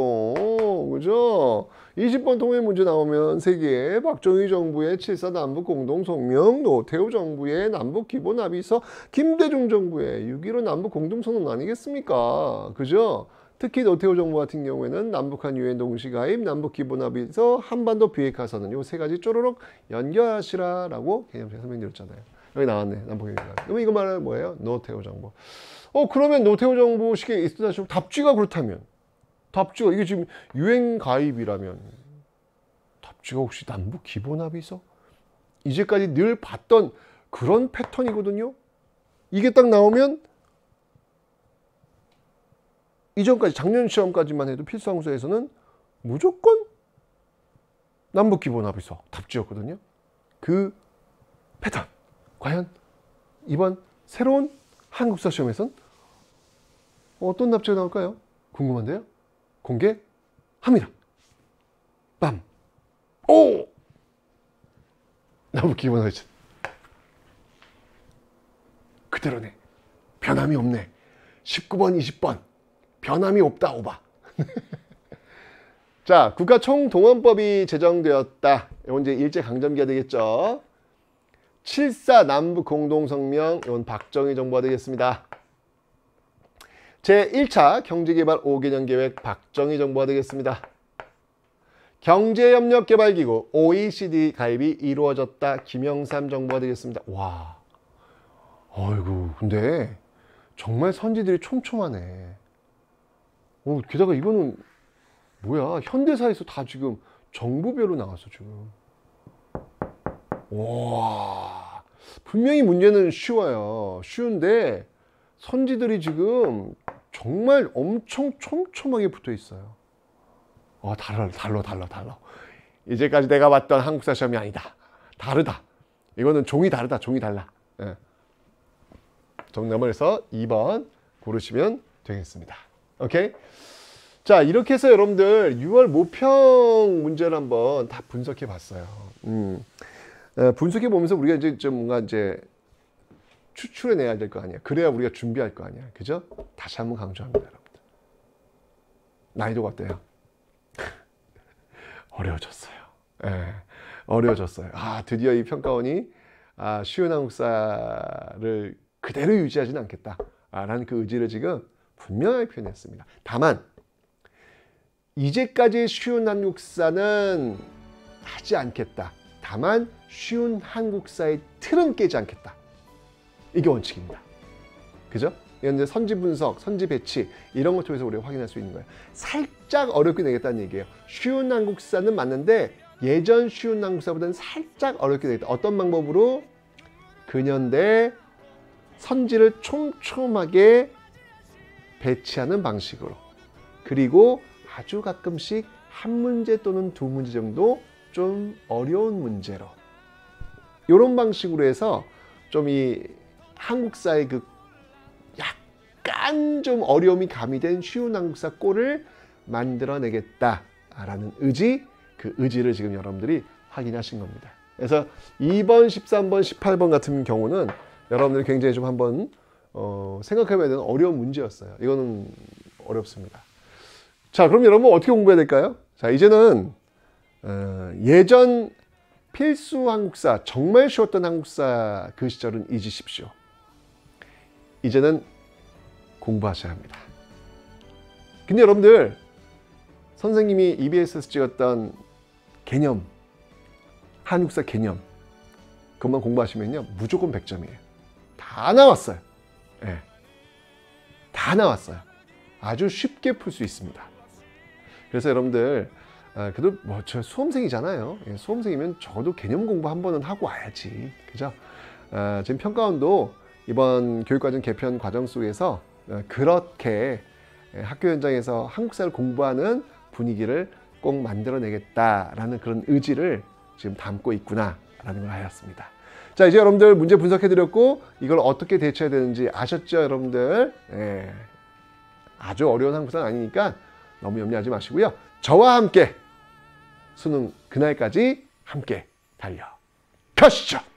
그죠? 20번 통일 문제 나오면 세계의 박정희 정부의 7사 남북 공동 성명, 노태우 정부의 남북 기본 합의서, 김대중 정부의 6.15 남북 공동 선언 아니겠습니까? 그죠? 특히 노태우 정부 같은 경우에는 남북한 유엔 동시가입, 남북 기본합의서, 한반도 비핵화선언 이세 가지 쪼르륵 연결하시라라고 개념적 설명드렸잖아요. 여기 나왔네 남북 연결. 그럼 이거 말은 뭐예요? 노태우 정부. 어 그러면 노태우 정부 시기에 있었다 답지가 그렇다면 답지가 이게 지금 유행 가입이라면 답지가 혹시 남북 기본합의 서 이제까지 늘 봤던 그런 패턴이거든요. 이게 딱 나오면 이전까지 작년 시험까지만 해도 필수항수에서는 무조건 남북 기본합의서 답지였거든요. 그 패턴 과연 이번 새로운 한국사 시험에선 어떤 답지가 나올까요? 궁금한데요. 공개합니다. 빰! 오! 너무 기분 나죠. 그대로네. 변함이 없네. 19번, 20번. 변함이 없다, 오바. 자, 국가 총동원법이 제정되었다. 이건 이제 일제강점기가 되겠죠. 7사 남북공동성명, 이건 박정희 정부가 되겠습니다. 제1차 경제개발 5개년 계획 박정희 정부가 되겠습니다. 경제협력개발기구 OECD 가입이 이루어졌다. 김영삼 정부가 되겠습니다. 와, 아이고 근데 정말 선지들이 촘촘하네. 어, 게다가 이거는 뭐야 현대사에서 다 지금 정부별로 나왔어 지금. 와, 분명히 문제는 쉬워요. 쉬운데 선지들이 지금 정말 엄청 촘촘하게 붙어 있어요. 어, 달라, 달라, 달라, 달라. 이제까지 내가 봤던 한국사 시험이 아니다. 다르다. 이거는 종이 다르다. 종이 달라. 예. 정답을 해서 2번 고르시면 되겠습니다. 오케이? 자, 이렇게 해서 여러분들 6월 모평 문제를 한번 다 분석해 봤어요. 음. 분석해 보면서 우리가 이제 좀 뭔가 이제 추출해 내야 될 거 아니야. 그래야 우리가 준비할 거 아니야. 그죠? 다시 한번 강조합니다, 여러분들. 난이도가 어때요? 어려워졌어요. 예, 어려워졌어요. 아, 드디어 이 평가원이 아, 쉬운 한국사를 그대로 유지하지는 않겠다라는 아, 그 의지를 지금 분명하게 표현했습니다. 다만 이제까지 쉬운 한국사는 하지 않겠다. 다만 쉬운 한국사의 틀은 깨지 않겠다. 이게 원칙입니다. 그죠? 이건 이 선지 분석, 선지 배치 이런 것 통해서 우리가 확인할 수 있는 거예요. 살짝 어렵게 내겠다는 얘기예요. 쉬운 난국사는 맞는데 예전 쉬운 난국사보다는 살짝 어렵게 내겠다. 어떤 방법으로 근현대 선지를 촘촘하게 배치하는 방식으로 그리고 아주 가끔씩 한 문제 또는 두 문제 정도 좀 어려운 문제로 이런 방식으로 해서 좀이 한국사의 그 약간 좀 어려움이 가미된 쉬운 한국사 꼴을 만들어내겠다라는 의지, 그 의지를 지금 여러분들이 확인하신 겁니다. 그래서 2번, 13번, 18번 같은 경우는 여러분들이 굉장히 좀 한번 어, 생각해봐야 되는 어려운 문제였어요. 이거는 어렵습니다. 자, 그럼 여러분 뭐 어떻게 공부해야 될까요? 자, 이제는 어, 예전 필수 한국사, 정말 쉬웠던 한국사 그 시절은 잊으십시오. 이제는 공부하셔야 합니다. 근데 여러분들 선생님이 EBS에서 찍었던 개념 한국사 개념 그것만 공부하시면요 무조건 100점이에요. 다 나왔어요. 네. 다 나왔어요. 아주 쉽게 풀 수 있습니다. 그래서 여러분들 아, 그래도 뭐저 수험생이잖아요. 예, 수험생이면 적도 개념 공부 한 번은 하고 와야지. 그죠? 아, 지금 평가원도 이번 교육과정 개편 과정 속에서 어, 그렇게 학교 현장에서 한국사를 공부하는 분위기를 꼭 만들어내겠다라는 그런 의지를 지금 담고 있구나라는 걸 알았습니다. 자 이제 여러분들 문제 분석해드렸고 이걸 어떻게 대처해야 되는지 아셨죠 여러분들? 예. 아주 어려운 한국사는 아니니까 너무 염려하지 마시고요. 저와 함께 수능 그날까지 함께 달려 가시죠.